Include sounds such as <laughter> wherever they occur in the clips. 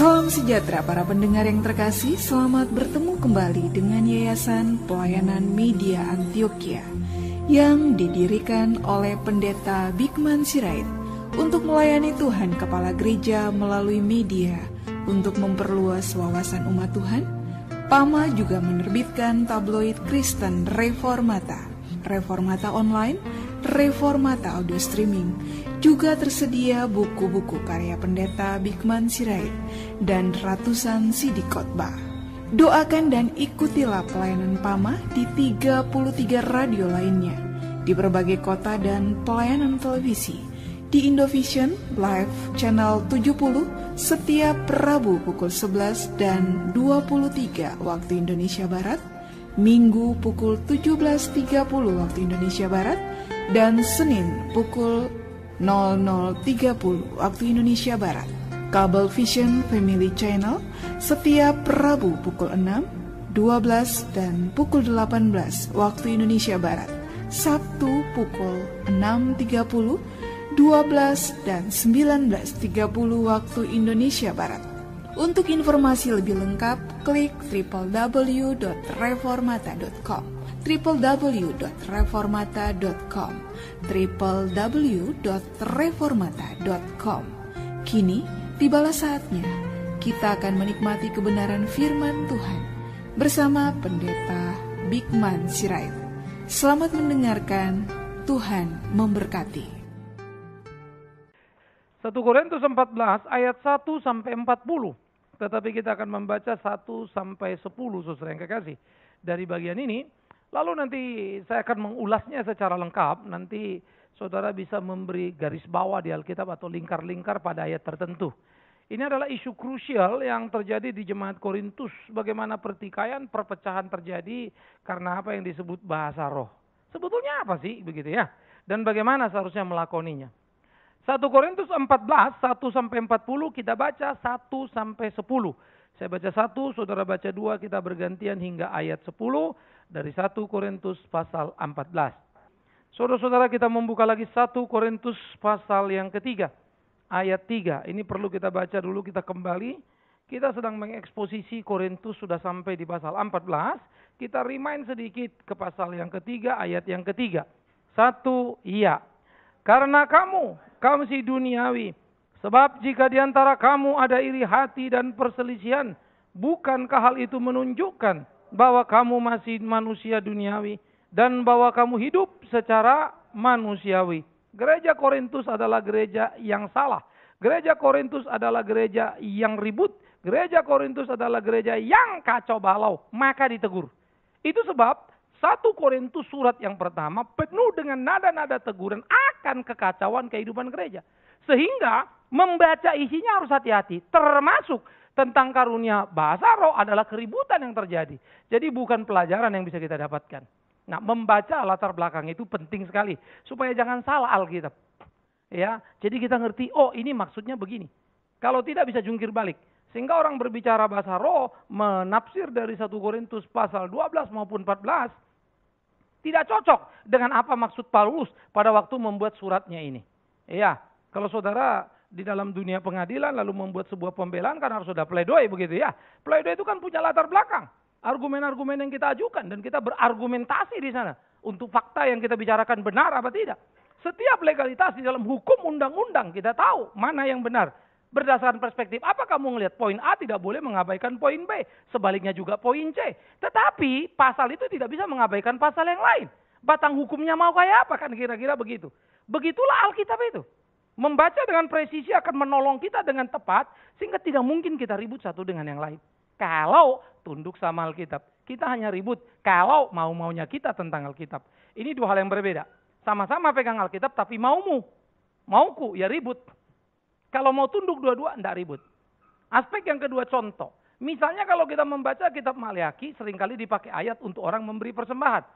Salam sejahtera para pendengar yang terkasih, selamat bertemu kembali dengan Yayasan Pelayanan Media Antioquia yang didirikan oleh Pendeta Bigman Sirait untuk melayani Tuhan Kepala Gereja melalui media untuk memperluas wawasan umat Tuhan. Pama juga menerbitkan tabloid Kristen Reformata, Reformata Online, Reformata Audio Streaming juga tersedia buku-buku karya pendeta Bikman Sirait dan ratusan CD khotbah. Doakan dan ikutilah pelayanan pamah di 33 radio lainnya di berbagai kota dan pelayanan televisi di Indovision Live Channel 70 setiap Rabu pukul 11 dan 23 waktu Indonesia Barat, Minggu pukul 17.30 waktu Indonesia Barat, dan Senin pukul 00.30 waktu Indonesia Barat. Kabel Vision Family Channel setiap Rabu pukul 6, 12, dan pukul 18 waktu Indonesia Barat. Sabtu pukul 6.30, 12, dan 19.30 waktu Indonesia Barat. Untuk informasi lebih lengkap, klik www.reformata.com www.reformata.com www.reformata.com Kini tibalah saatnya kita akan menikmati kebenaran firman Tuhan bersama Pendeta Bigman Sirait. Selamat mendengarkan, Tuhan memberkati. 1 Korintus 14 ayat 1 sampai 40. Tetapi kita akan membaca 1 sampai 10 sesuai yang kekasih. Dari bagian ini Lalu nanti saya akan mengulasnya secara lengkap. Nanti saudara bisa memberi garis bawah di Alkitab atau lingkar-lingkar pada ayat tertentu. Ini adalah isu krusial yang terjadi di jemaat Korintus. Bagaimana pertikaian, perpecahan terjadi karena apa yang disebut bahasa roh. Sebetulnya apa sih begitu ya? Dan bagaimana seharusnya melakoninya? 1 Korintus 14, 1 sampai 40 kita baca 1 sampai 10. Saya baca 1, saudara baca 2, kita bergantian hingga ayat 10 dari 1 Korintus pasal 14. Saudara-saudara kita membuka lagi 1 Korintus pasal yang ketiga. Ayat 3. Ini perlu kita baca dulu kita kembali. Kita sedang mengeksposisi Korintus sudah sampai di pasal 14. Kita remind sedikit ke pasal yang ketiga, ayat yang ketiga. Satu, iya. Karena kamu, kamu si duniawi. Sebab jika di antara kamu ada iri hati dan perselisihan, bukankah hal itu menunjukkan bahwa kamu masih manusia duniawi dan bahwa kamu hidup secara manusiawi. Gereja Korintus adalah gereja yang salah. Gereja Korintus adalah gereja yang ribut. Gereja Korintus adalah gereja yang kacau balau, maka ditegur. Itu sebab satu Korintus surat yang pertama penuh dengan nada-nada teguran akan kekacauan kehidupan gereja. Sehingga membaca isinya harus hati-hati. Termasuk tentang karunia bahasa roh adalah keributan yang terjadi. Jadi bukan pelajaran yang bisa kita dapatkan. Nah, membaca latar belakang itu penting sekali supaya jangan salah Alkitab. Ya, jadi kita ngerti, oh ini maksudnya begini. Kalau tidak bisa jungkir balik. Sehingga orang berbicara bahasa roh menafsir dari 1 Korintus pasal 12 maupun 14 tidak cocok dengan apa maksud Paulus pada waktu membuat suratnya ini. Iya, kalau saudara di dalam dunia pengadilan lalu membuat sebuah pembelaan karena harus sudah pledoi begitu ya. Pledoi itu kan punya latar belakang. Argumen-argumen yang kita ajukan dan kita berargumentasi di sana. Untuk fakta yang kita bicarakan benar apa tidak. Setiap legalitas di dalam hukum undang-undang kita tahu mana yang benar. Berdasarkan perspektif apa kamu melihat poin A tidak boleh mengabaikan poin B. Sebaliknya juga poin C. Tetapi pasal itu tidak bisa mengabaikan pasal yang lain. Batang hukumnya mau kayak apa kan kira-kira begitu. Begitulah Alkitab itu. Membaca dengan presisi akan menolong kita dengan tepat sehingga tidak mungkin kita ribut satu dengan yang lain. Kalau tunduk sama Alkitab, kita hanya ribut kalau mau-maunya kita tentang Alkitab. Ini dua hal yang berbeda. Sama-sama pegang Alkitab tapi maumu. Mauku ya ribut. Kalau mau tunduk dua-dua enggak ribut. Aspek yang kedua contoh. Misalnya kalau kita membaca kitab Maliaki seringkali dipakai ayat untuk orang memberi persembahan.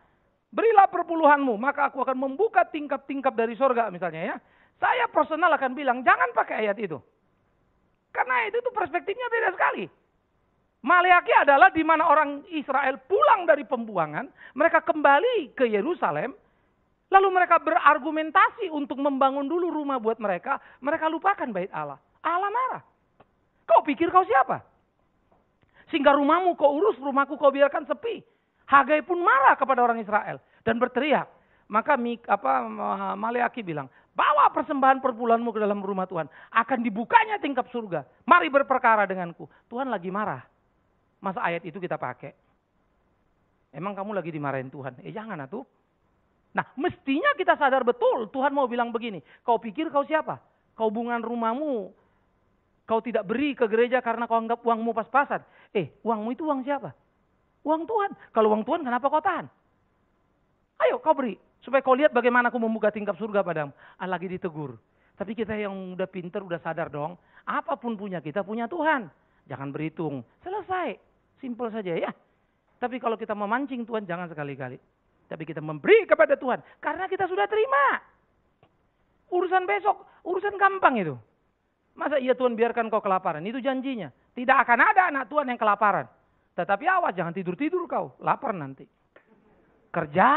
Berilah perpuluhanmu, maka aku akan membuka tingkap-tingkap dari sorga misalnya ya. Saya personal akan bilang, jangan pakai ayat itu. Karena itu, itu perspektifnya beda sekali. Maleaki adalah di mana orang Israel pulang dari pembuangan, mereka kembali ke Yerusalem, lalu mereka berargumentasi untuk membangun dulu rumah buat mereka, mereka lupakan bait Allah. Allah marah. Kau pikir kau siapa? Sehingga rumahmu kau urus, rumahku kau biarkan sepi. Hagai pun marah kepada orang Israel dan berteriak. Maka apa Maleaki bilang, Bawa persembahan perbulanmu ke dalam rumah Tuhan. Akan dibukanya tingkap surga. Mari berperkara denganku. Tuhan lagi marah. Masa ayat itu kita pakai? Emang kamu lagi dimarahin Tuhan? Eh jangan atuh. Nah mestinya kita sadar betul Tuhan mau bilang begini. Kau pikir kau siapa? Kau bungan rumahmu. Kau tidak beri ke gereja karena kau anggap uangmu pas-pasan. Eh uangmu itu uang siapa? Uang Tuhan. Kalau uang Tuhan kenapa kau tahan? Ayo kau beri. Supaya kau lihat bagaimana aku membuka tingkap surga padamu. Ah, lagi ditegur. Tapi kita yang udah pinter, udah sadar dong. Apapun punya kita, punya Tuhan. Jangan berhitung. Selesai. simple saja ya. Tapi kalau kita memancing Tuhan, jangan sekali-kali. Tapi kita memberi kepada Tuhan. Karena kita sudah terima. Urusan besok, urusan gampang itu. Masa iya Tuhan biarkan kau kelaparan? Itu janjinya. Tidak akan ada anak Tuhan yang kelaparan. Tetapi awas jangan tidur-tidur kau. Lapar nanti. Kerja.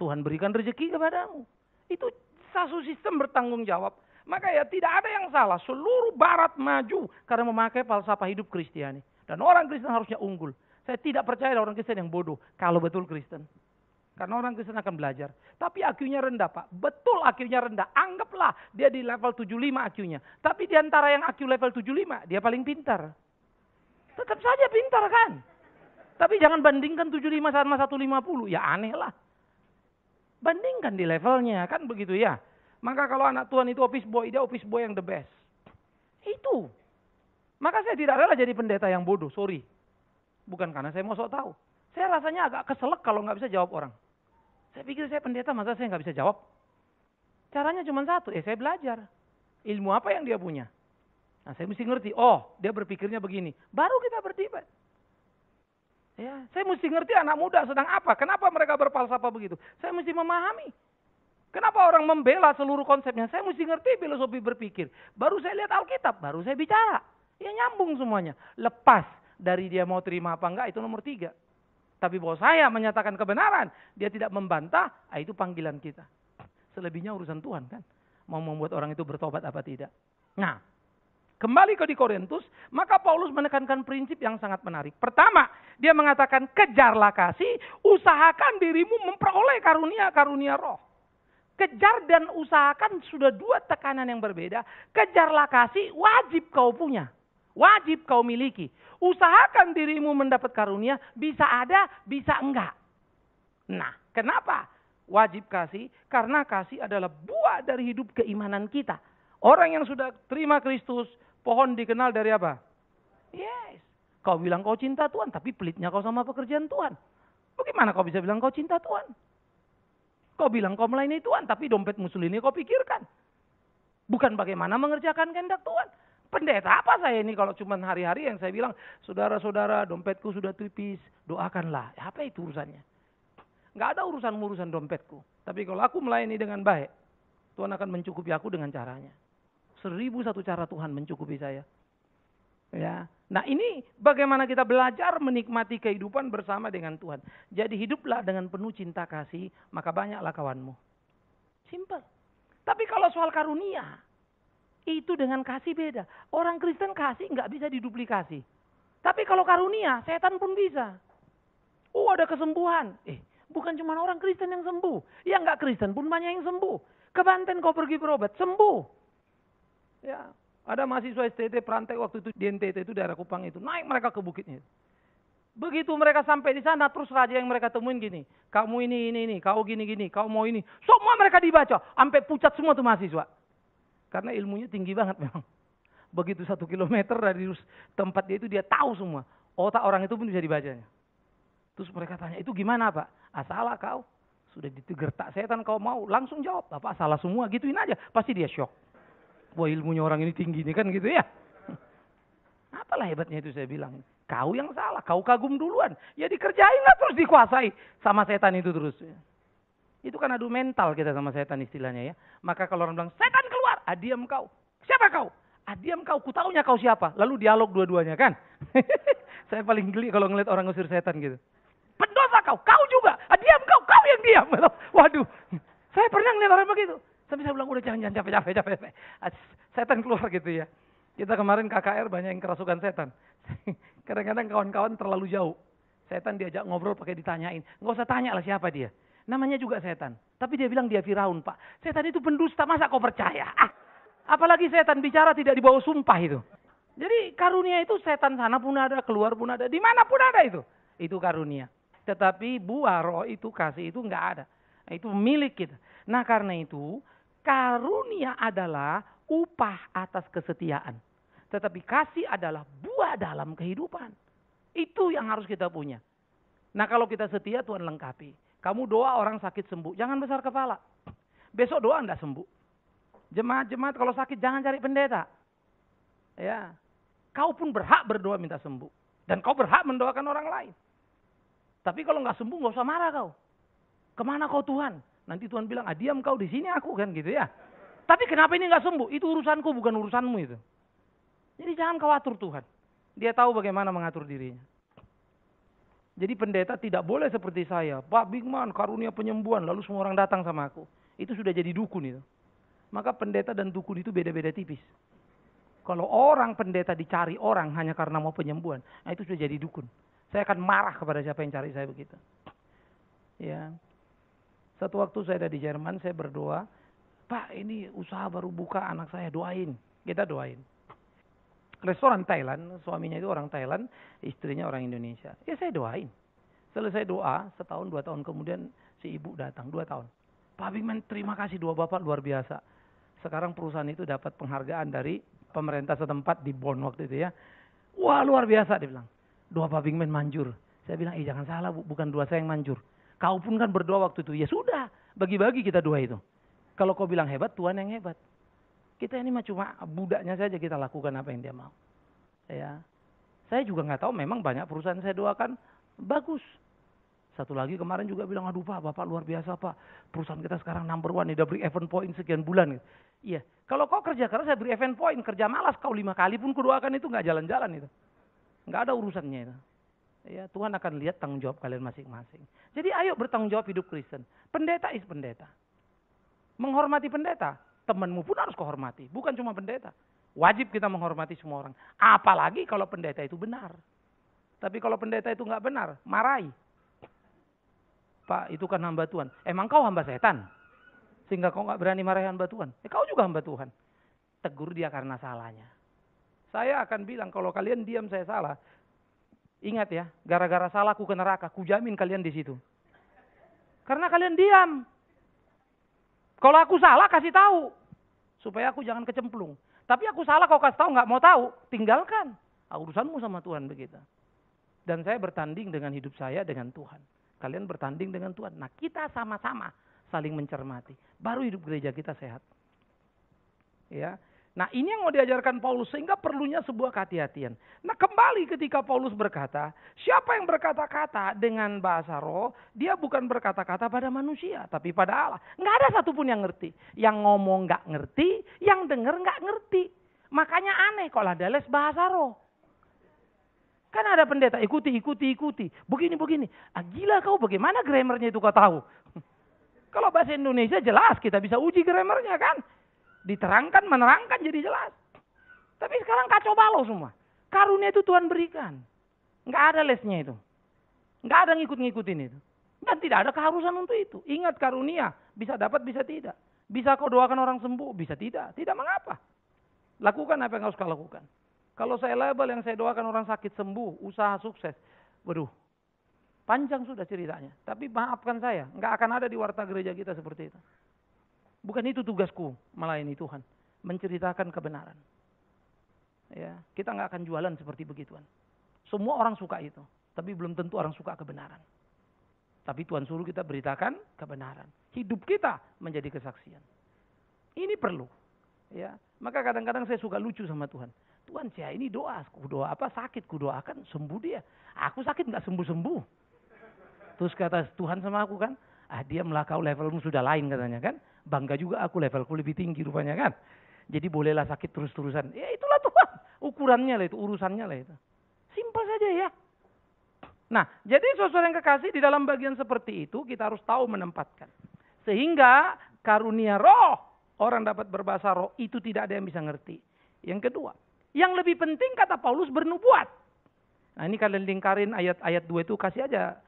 Tuhan berikan rezeki kepadamu. Itu satu sistem bertanggung jawab. Maka ya tidak ada yang salah. Seluruh barat maju karena memakai falsafah hidup Kristiani. Dan orang Kristen harusnya unggul. Saya tidak percaya orang Kristen yang bodoh kalau betul Kristen. Karena orang Kristen akan belajar. Tapi akunya rendah Pak. Betul akunya rendah. Anggaplah dia di level 75 akunya. Tapi di antara yang IQ level 75, dia paling pintar. Tetap saja pintar kan? Tapi jangan bandingkan 75 sama 150. Ya aneh lah. Bandingkan di levelnya, kan begitu ya. Maka kalau anak Tuhan itu office boy, dia office boy yang the best. Itu. Maka saya tidak rela jadi pendeta yang bodoh, sorry. Bukan karena saya mau sok tahu. Saya rasanya agak keselek kalau nggak bisa jawab orang. Saya pikir saya pendeta, masa saya nggak bisa jawab? Caranya cuma satu, ya saya belajar. Ilmu apa yang dia punya? Nah saya mesti ngerti, oh dia berpikirnya begini. Baru kita berdebat. Ya, saya mesti ngerti anak muda sedang apa, kenapa mereka berfalsafah begitu. Saya mesti memahami. Kenapa orang membela seluruh konsepnya? Saya mesti ngerti filosofi berpikir. Baru saya lihat Alkitab, baru saya bicara. Ya nyambung semuanya. Lepas dari dia mau terima apa enggak itu nomor tiga. Tapi bahwa saya menyatakan kebenaran, dia tidak membantah, ah, itu panggilan kita. Selebihnya urusan Tuhan kan. Mau membuat orang itu bertobat apa tidak. Nah, kembali ke di Korintus, maka Paulus menekankan prinsip yang sangat menarik. Pertama, dia mengatakan kejarlah kasih, usahakan dirimu memperoleh karunia-karunia roh. Kejar dan usahakan sudah dua tekanan yang berbeda. Kejarlah kasih, wajib kau punya. Wajib kau miliki. Usahakan dirimu mendapat karunia, bisa ada, bisa enggak. Nah, kenapa wajib kasih? Karena kasih adalah buah dari hidup keimanan kita. Orang yang sudah terima Kristus, Pohon dikenal dari apa? Yes. Kau bilang kau cinta Tuhan, tapi pelitnya kau sama pekerjaan Tuhan. Bagaimana kau bisa bilang kau cinta Tuhan? Kau bilang kau melayani Tuhan, tapi dompet musul ini kau pikirkan. Bukan bagaimana mengerjakan kehendak Tuhan. Pendeta apa saya ini kalau cuma hari-hari yang saya bilang, saudara-saudara dompetku sudah tipis, doakanlah. apa itu urusannya? Nggak ada urusan-urusan dompetku. Tapi kalau aku melayani dengan baik, Tuhan akan mencukupi aku dengan caranya. Seribu satu cara Tuhan mencukupi saya. Ya. Nah ini bagaimana kita belajar menikmati kehidupan bersama dengan Tuhan. Jadi hiduplah dengan penuh cinta kasih, maka banyaklah kawanmu. Simpel. Tapi kalau soal karunia, itu dengan kasih beda. Orang Kristen kasih nggak bisa diduplikasi. Tapi kalau karunia, setan pun bisa. Oh ada kesembuhan. Eh bukan cuma orang Kristen yang sembuh. Yang nggak Kristen pun banyak yang sembuh. Ke Banten kau pergi berobat, sembuh. Ya, ada mahasiswa STT Prantek waktu itu di NTT itu daerah Kupang itu. Naik mereka ke bukitnya. Begitu mereka sampai di sana, terus raja yang mereka temuin gini. Kamu ini, ini, ini, kau gini, gini, kau mau ini. Semua mereka dibaca. Sampai pucat semua tuh mahasiswa. Karena ilmunya tinggi banget memang. Begitu satu kilometer dari tempat dia itu dia tahu semua. Otak orang itu pun bisa dibacanya. Terus mereka tanya, itu gimana Pak? Asalah kau. Sudah ditegertak setan kau mau. Langsung jawab, Bapak salah semua. Gituin aja. Pasti dia shock. Wah ilmunya orang ini tinggi nih kan gitu ya. <laughs> Apalah hebatnya itu saya bilang. Kau yang salah, kau kagum duluan. Ya dikerjain lah terus dikuasai sama setan itu terus. Itu kan adu mental kita sama setan istilahnya ya. Maka kalau orang bilang, setan keluar, adiam ah, kau. Siapa kau? Adiam ah, kau, ku taunya kau siapa. Lalu dialog dua-duanya kan. <laughs> saya paling geli kalau ngeliat orang ngusir setan gitu. Pendosa kau, kau juga. Adiam ah, kau, kau yang diam. <laughs> Waduh, saya pernah ngeliat orang begitu. Tapi saya bilang udah jangan jangan capek capek capek. capek. Setan keluar gitu ya. Kita kemarin KKR banyak yang kerasukan setan. <laughs> Kadang-kadang kawan-kawan terlalu jauh. Setan diajak ngobrol pakai ditanyain. Nggak usah tanya lah siapa dia. Namanya juga setan. Tapi dia bilang dia Firaun, Pak. Setan itu pendusta, masa kau percaya? Ah, apalagi setan bicara tidak dibawa sumpah itu. Jadi karunia itu setan sana pun ada, keluar pun ada, pun ada itu. Itu karunia. Tetapi buah roh itu, kasih itu nggak ada. Nah, itu milik kita. Nah karena itu Karunia adalah upah atas kesetiaan. Tetapi kasih adalah buah dalam kehidupan. Itu yang harus kita punya. Nah kalau kita setia Tuhan lengkapi. Kamu doa orang sakit sembuh. Jangan besar kepala. Besok doa anda sembuh. Jemaat-jemaat kalau sakit jangan cari pendeta. Ya. Kau pun berhak berdoa minta sembuh. Dan kau berhak mendoakan orang lain. Tapi kalau nggak sembuh nggak usah marah kau. Kemana kau Tuhan? Nanti Tuhan bilang, ah diam kau di sini aku kan gitu ya. Tapi kenapa ini nggak sembuh? Itu urusanku bukan urusanmu itu. Jadi jangan khawatir Tuhan. Dia tahu bagaimana mengatur dirinya. Jadi pendeta tidak boleh seperti saya. Pak Bigman karunia penyembuhan lalu semua orang datang sama aku. Itu sudah jadi dukun itu. Maka pendeta dan dukun itu beda-beda tipis. Kalau orang pendeta dicari orang hanya karena mau penyembuhan, nah itu sudah jadi dukun. Saya akan marah kepada siapa yang cari saya begitu. Ya. Satu waktu saya ada di Jerman, saya berdoa, Pak ini usaha baru buka anak saya, doain. Kita doain. Restoran Thailand, suaminya itu orang Thailand, istrinya orang Indonesia. Ya saya doain. Selesai doa, setahun dua tahun kemudian si ibu datang, dua tahun. Pak terima kasih dua bapak luar biasa. Sekarang perusahaan itu dapat penghargaan dari pemerintah setempat di Bonn waktu itu ya. Wah luar biasa dia bilang. Dua Pak manjur. Saya bilang, eh jangan salah bu, bukan dua saya yang manjur. Kau pun kan berdoa waktu itu. Ya sudah, bagi-bagi kita doa itu. Kalau kau bilang hebat, Tuhan yang hebat. Kita ini mah cuma budaknya saja kita lakukan apa yang dia mau. Ya. Saya juga nggak tahu, memang banyak perusahaan saya doakan bagus. Satu lagi kemarin juga bilang, aduh Pak, Bapak luar biasa Pak. Perusahaan kita sekarang number one, udah beri event point sekian bulan. Iya, kalau kau kerja keras, saya beri event point. Kerja malas, kau lima kali pun kudoakan itu nggak jalan-jalan itu. Nggak ada urusannya itu. Ya, Tuhan akan lihat tanggung jawab kalian masing-masing. Jadi ayo bertanggung jawab hidup Kristen. Pendeta is pendeta. Menghormati pendeta, temanmu pun harus kehormati. Bukan cuma pendeta. Wajib kita menghormati semua orang. Apalagi kalau pendeta itu benar. Tapi kalau pendeta itu nggak benar, marahi. Pak, itu kan hamba Tuhan. Emang kau hamba setan? Sehingga kau nggak berani marahi hamba Tuhan. Eh, kau juga hamba Tuhan. Tegur dia karena salahnya. Saya akan bilang, kalau kalian diam saya salah, Ingat ya, gara-gara salah aku ke neraka, ku jamin kalian di situ. Karena kalian diam. Kalau aku salah kasih tahu supaya aku jangan kecemplung. Tapi aku salah kau kasih tahu nggak mau tahu, tinggalkan. Ah, urusanmu sama Tuhan begitu. Dan saya bertanding dengan hidup saya dengan Tuhan. Kalian bertanding dengan Tuhan. Nah kita sama-sama saling mencermati. Baru hidup gereja kita sehat. Ya, Nah ini yang mau diajarkan Paulus sehingga perlunya sebuah kehati-hatian. Nah kembali ketika Paulus berkata, siapa yang berkata-kata dengan bahasa roh, dia bukan berkata-kata pada manusia tapi pada Allah. Nggak ada satupun yang ngerti. Yang ngomong nggak ngerti, yang denger nggak ngerti. Makanya aneh kalau ada les bahasa roh. Kan ada pendeta, ikuti, ikuti, ikuti. Begini, begini. Ah, gila kau bagaimana grammarnya itu kau tahu? <laughs> kalau bahasa Indonesia jelas kita bisa uji grammarnya kan. Diterangkan, menerangkan jadi jelas. Tapi sekarang kacau balau semua. Karunia itu Tuhan berikan. Enggak ada lesnya itu. Enggak ada ngikut-ngikutin itu. Dan tidak ada keharusan untuk itu. Ingat karunia, bisa dapat, bisa tidak. Bisa kau doakan orang sembuh, bisa tidak. Tidak mengapa. Lakukan apa yang harus kau lakukan. Kalau saya label yang saya doakan orang sakit sembuh, usaha sukses. Waduh, panjang sudah ceritanya. Tapi maafkan saya, enggak akan ada di warta gereja kita seperti itu. Bukan itu tugasku melayani Tuhan. Menceritakan kebenaran. Ya, kita nggak akan jualan seperti begituan. Semua orang suka itu, tapi belum tentu orang suka kebenaran. Tapi Tuhan suruh kita beritakan kebenaran. Hidup kita menjadi kesaksian. Ini perlu. Ya, maka kadang-kadang saya suka lucu sama Tuhan. Tuhan saya ini doa, ku doa apa sakit, ku doakan sembuh dia. Aku sakit nggak sembuh-sembuh. Terus kata Tuhan sama aku kan, ah dia melakau levelmu sudah lain katanya kan bangga juga aku levelku lebih tinggi rupanya kan. Jadi bolehlah sakit terus-terusan. Ya itulah Tuhan. Ukurannya lah itu, urusannya lah itu. Simpel saja ya. Nah, jadi sesuatu yang kekasih di dalam bagian seperti itu kita harus tahu menempatkan. Sehingga karunia roh, orang dapat berbahasa roh itu tidak ada yang bisa ngerti. Yang kedua, yang lebih penting kata Paulus bernubuat. Nah ini kalian lingkarin ayat-ayat dua itu kasih aja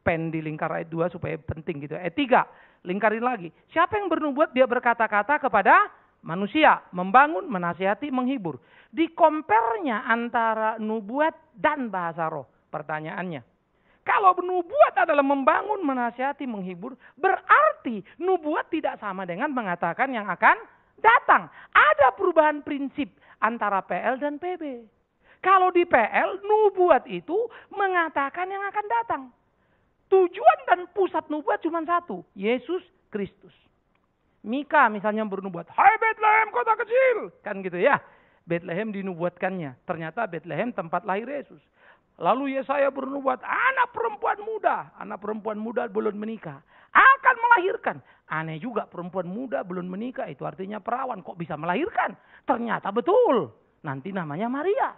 pen di lingkar ayat 2 supaya penting gitu. Eh, ayat 3, lingkarin lagi. Siapa yang bernubuat dia berkata-kata kepada manusia, membangun, menasihati, menghibur. di nya antara nubuat dan bahasa roh. Pertanyaannya, kalau nubuat adalah membangun, menasihati, menghibur, berarti nubuat tidak sama dengan mengatakan yang akan datang. Ada perubahan prinsip antara PL dan PB. Kalau di PL, nubuat itu mengatakan yang akan datang. Tujuan dan pusat nubuat cuma satu, Yesus Kristus. Mika misalnya bernubuat, Hai Bethlehem kota kecil. Kan gitu ya. Bethlehem dinubuatkannya. Ternyata Bethlehem tempat lahir Yesus. Lalu Yesaya bernubuat, anak perempuan muda. Anak perempuan muda belum menikah. Akan melahirkan. Aneh juga perempuan muda belum menikah. Itu artinya perawan. Kok bisa melahirkan? Ternyata betul. Nanti namanya Maria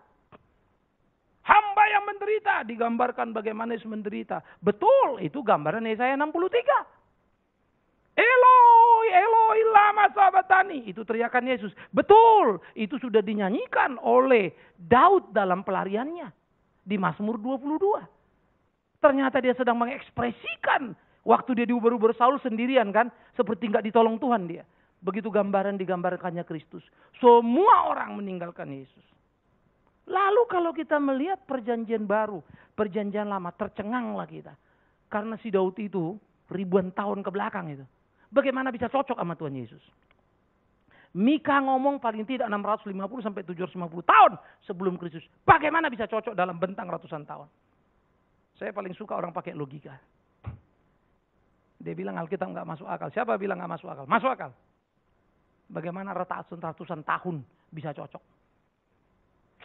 yang menderita. Digambarkan bagaimana Yesus menderita. Betul, itu gambaran Yesaya 63. Eloi, Eloi lama sabatani. Itu teriakan Yesus. Betul, itu sudah dinyanyikan oleh Daud dalam pelariannya. Di Mazmur 22. Ternyata dia sedang mengekspresikan. Waktu dia diuber-uber Saul sendirian kan. Seperti nggak ditolong Tuhan dia. Begitu gambaran digambarkannya Kristus. Semua orang meninggalkan Yesus. Lalu kalau kita melihat perjanjian baru, perjanjian lama, tercenganglah kita. Karena si Daud itu ribuan tahun ke belakang itu. Bagaimana bisa cocok sama Tuhan Yesus? Mika ngomong paling tidak 650 sampai 750 tahun sebelum Kristus. Bagaimana bisa cocok dalam bentang ratusan tahun? Saya paling suka orang pakai logika. Dia bilang Alkitab nggak masuk akal. Siapa bilang nggak masuk akal? Masuk akal. Bagaimana ratusan ratusan tahun bisa cocok?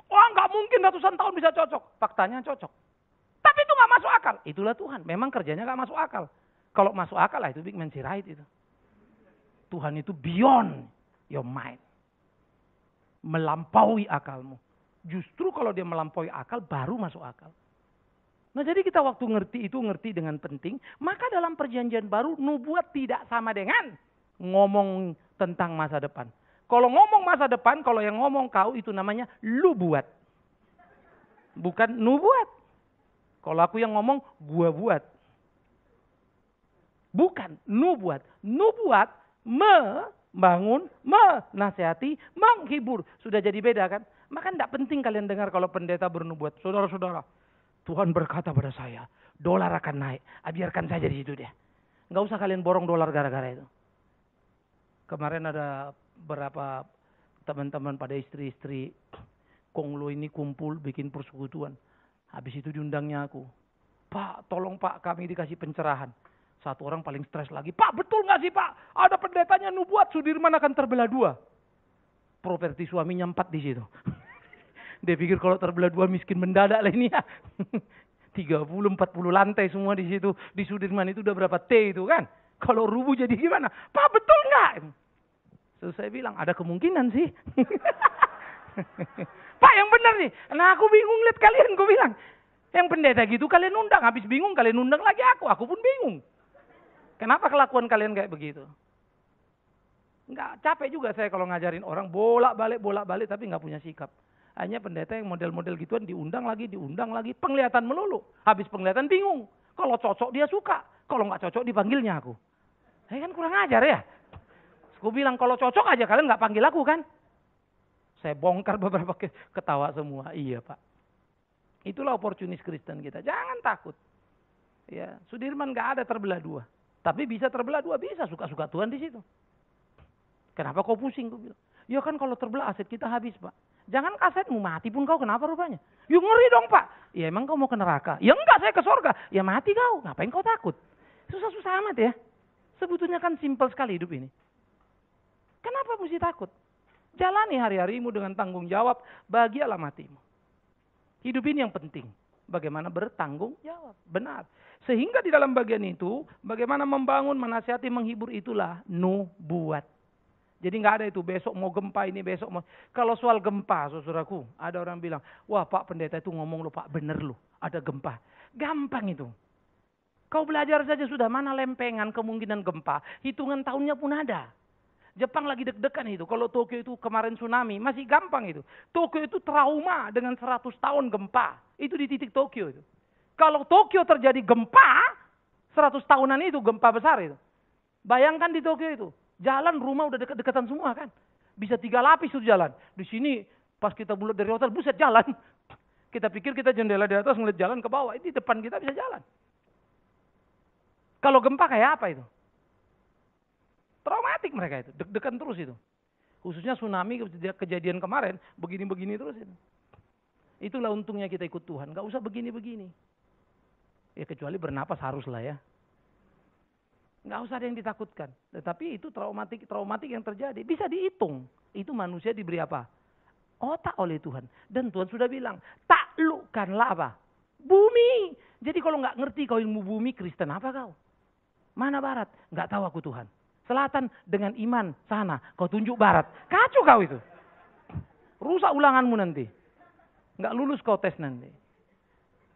Oh nggak mungkin ratusan tahun bisa cocok. Faktanya cocok. Tapi itu nggak masuk akal. Itulah Tuhan. Memang kerjanya nggak masuk akal. Kalau masuk akal lah itu big man right itu. Tuhan itu beyond your mind. Melampaui akalmu. Justru kalau dia melampaui akal baru masuk akal. Nah jadi kita waktu ngerti itu ngerti dengan penting. Maka dalam perjanjian baru nubuat tidak sama dengan ngomong tentang masa depan. Kalau ngomong masa depan, kalau yang ngomong kau itu namanya lu buat. Bukan nu buat. Kalau aku yang ngomong, gua buat. Bukan nu buat. Nu buat, membangun, menasehati, menghibur. Sudah jadi beda kan? Maka tidak penting kalian dengar kalau pendeta bernubuat. Saudara-saudara, Tuhan berkata pada saya, dolar akan naik. Ah, biarkan saja di situ deh. Enggak usah kalian borong dolar gara-gara itu. Kemarin ada berapa teman-teman pada istri-istri Konglo ini kumpul bikin persekutuan. Habis itu diundangnya aku. Pak, tolong Pak, kami dikasih pencerahan. Satu orang paling stres lagi. Pak, betul nggak sih Pak? Ada pendetanya nubuat Sudirman akan terbelah dua. Properti suaminya empat di situ. <laughs> Dia pikir kalau terbelah dua miskin mendadak lah ini ya. 30, <laughs> 40 lantai semua di situ. Di Sudirman itu udah berapa T itu kan? Kalau rubuh jadi gimana? Pak, betul nggak? Terus saya bilang, ada kemungkinan sih. <laughs> Pak yang benar nih. Nah aku bingung lihat kalian, gue bilang. Yang pendeta gitu kalian undang, habis bingung kalian undang lagi aku, aku pun bingung. Kenapa kelakuan kalian kayak begitu? Enggak capek juga saya kalau ngajarin orang bolak-balik bolak-balik tapi nggak punya sikap. Hanya pendeta yang model-model gituan diundang lagi, diundang lagi, penglihatan melulu. Habis penglihatan bingung. Kalau cocok dia suka, kalau nggak cocok dipanggilnya aku. Saya kan kurang ajar ya. Gue bilang kalau cocok aja kalian nggak panggil aku kan? Saya bongkar <laughs> beberapa ketawa semua. Iya pak. Itulah oportunis Kristen kita. Jangan takut. Ya, Sudirman nggak ada terbelah dua. Tapi bisa terbelah dua bisa suka-suka Tuhan di situ. Kenapa kau pusing? Gue bilang. Ya kan kalau terbelah aset kita habis pak. Jangan asetmu mati pun kau kenapa rupanya? Yuk ya ngeri dong pak. Ya emang kau mau ke neraka? Ya enggak saya ke sorga. Ya mati kau. Ngapain kau takut? Susah-susah amat ya. Sebetulnya kan simpel sekali hidup ini. Kenapa mesti takut? Jalani hari-harimu dengan tanggung jawab, bahagialah matimu. Hidup ini yang penting. Bagaimana bertanggung jawab, benar. Sehingga di dalam bagian itu, bagaimana membangun, menasihati, menghibur itulah nubuat. Jadi nggak ada itu besok mau gempa ini besok mau. Kalau soal gempa, saudaraku, ada orang bilang, wah Pak Pendeta itu ngomong lo Pak bener lo, ada gempa. Gampang itu. Kau belajar saja sudah mana lempengan kemungkinan gempa, hitungan tahunnya pun ada. Jepang lagi deg-degan itu. Kalau Tokyo itu kemarin tsunami, masih gampang itu. Tokyo itu trauma dengan 100 tahun gempa. Itu di titik Tokyo itu. Kalau Tokyo terjadi gempa, 100 tahunan itu gempa besar itu. Bayangkan di Tokyo itu. Jalan rumah udah dekat-dekatan semua kan. Bisa tiga lapis itu jalan. Di sini pas kita bulat dari hotel, buset jalan. <laughs> Kita pikir kita jendela di atas ngeliat jalan ke bawah. Ini depan kita bisa jalan. Kalau gempa kayak apa itu? fanatik mereka itu, deg-degan terus itu. Khususnya tsunami kejadian kemarin, begini-begini terus itu. Itulah untungnya kita ikut Tuhan, gak usah begini-begini. Ya kecuali bernapas haruslah ya. Gak usah ada yang ditakutkan. Tetapi itu traumatik traumatik yang terjadi. Bisa dihitung. Itu manusia diberi apa? Otak oleh Tuhan. Dan Tuhan sudah bilang, taklukkanlah apa? Bumi. Jadi kalau gak ngerti kau ilmu bumi, Kristen apa kau? Mana barat? Gak tahu aku Tuhan selatan dengan iman sana. Kau tunjuk barat. Kacau kau itu. Rusak ulanganmu nanti. Nggak lulus kau tes nanti.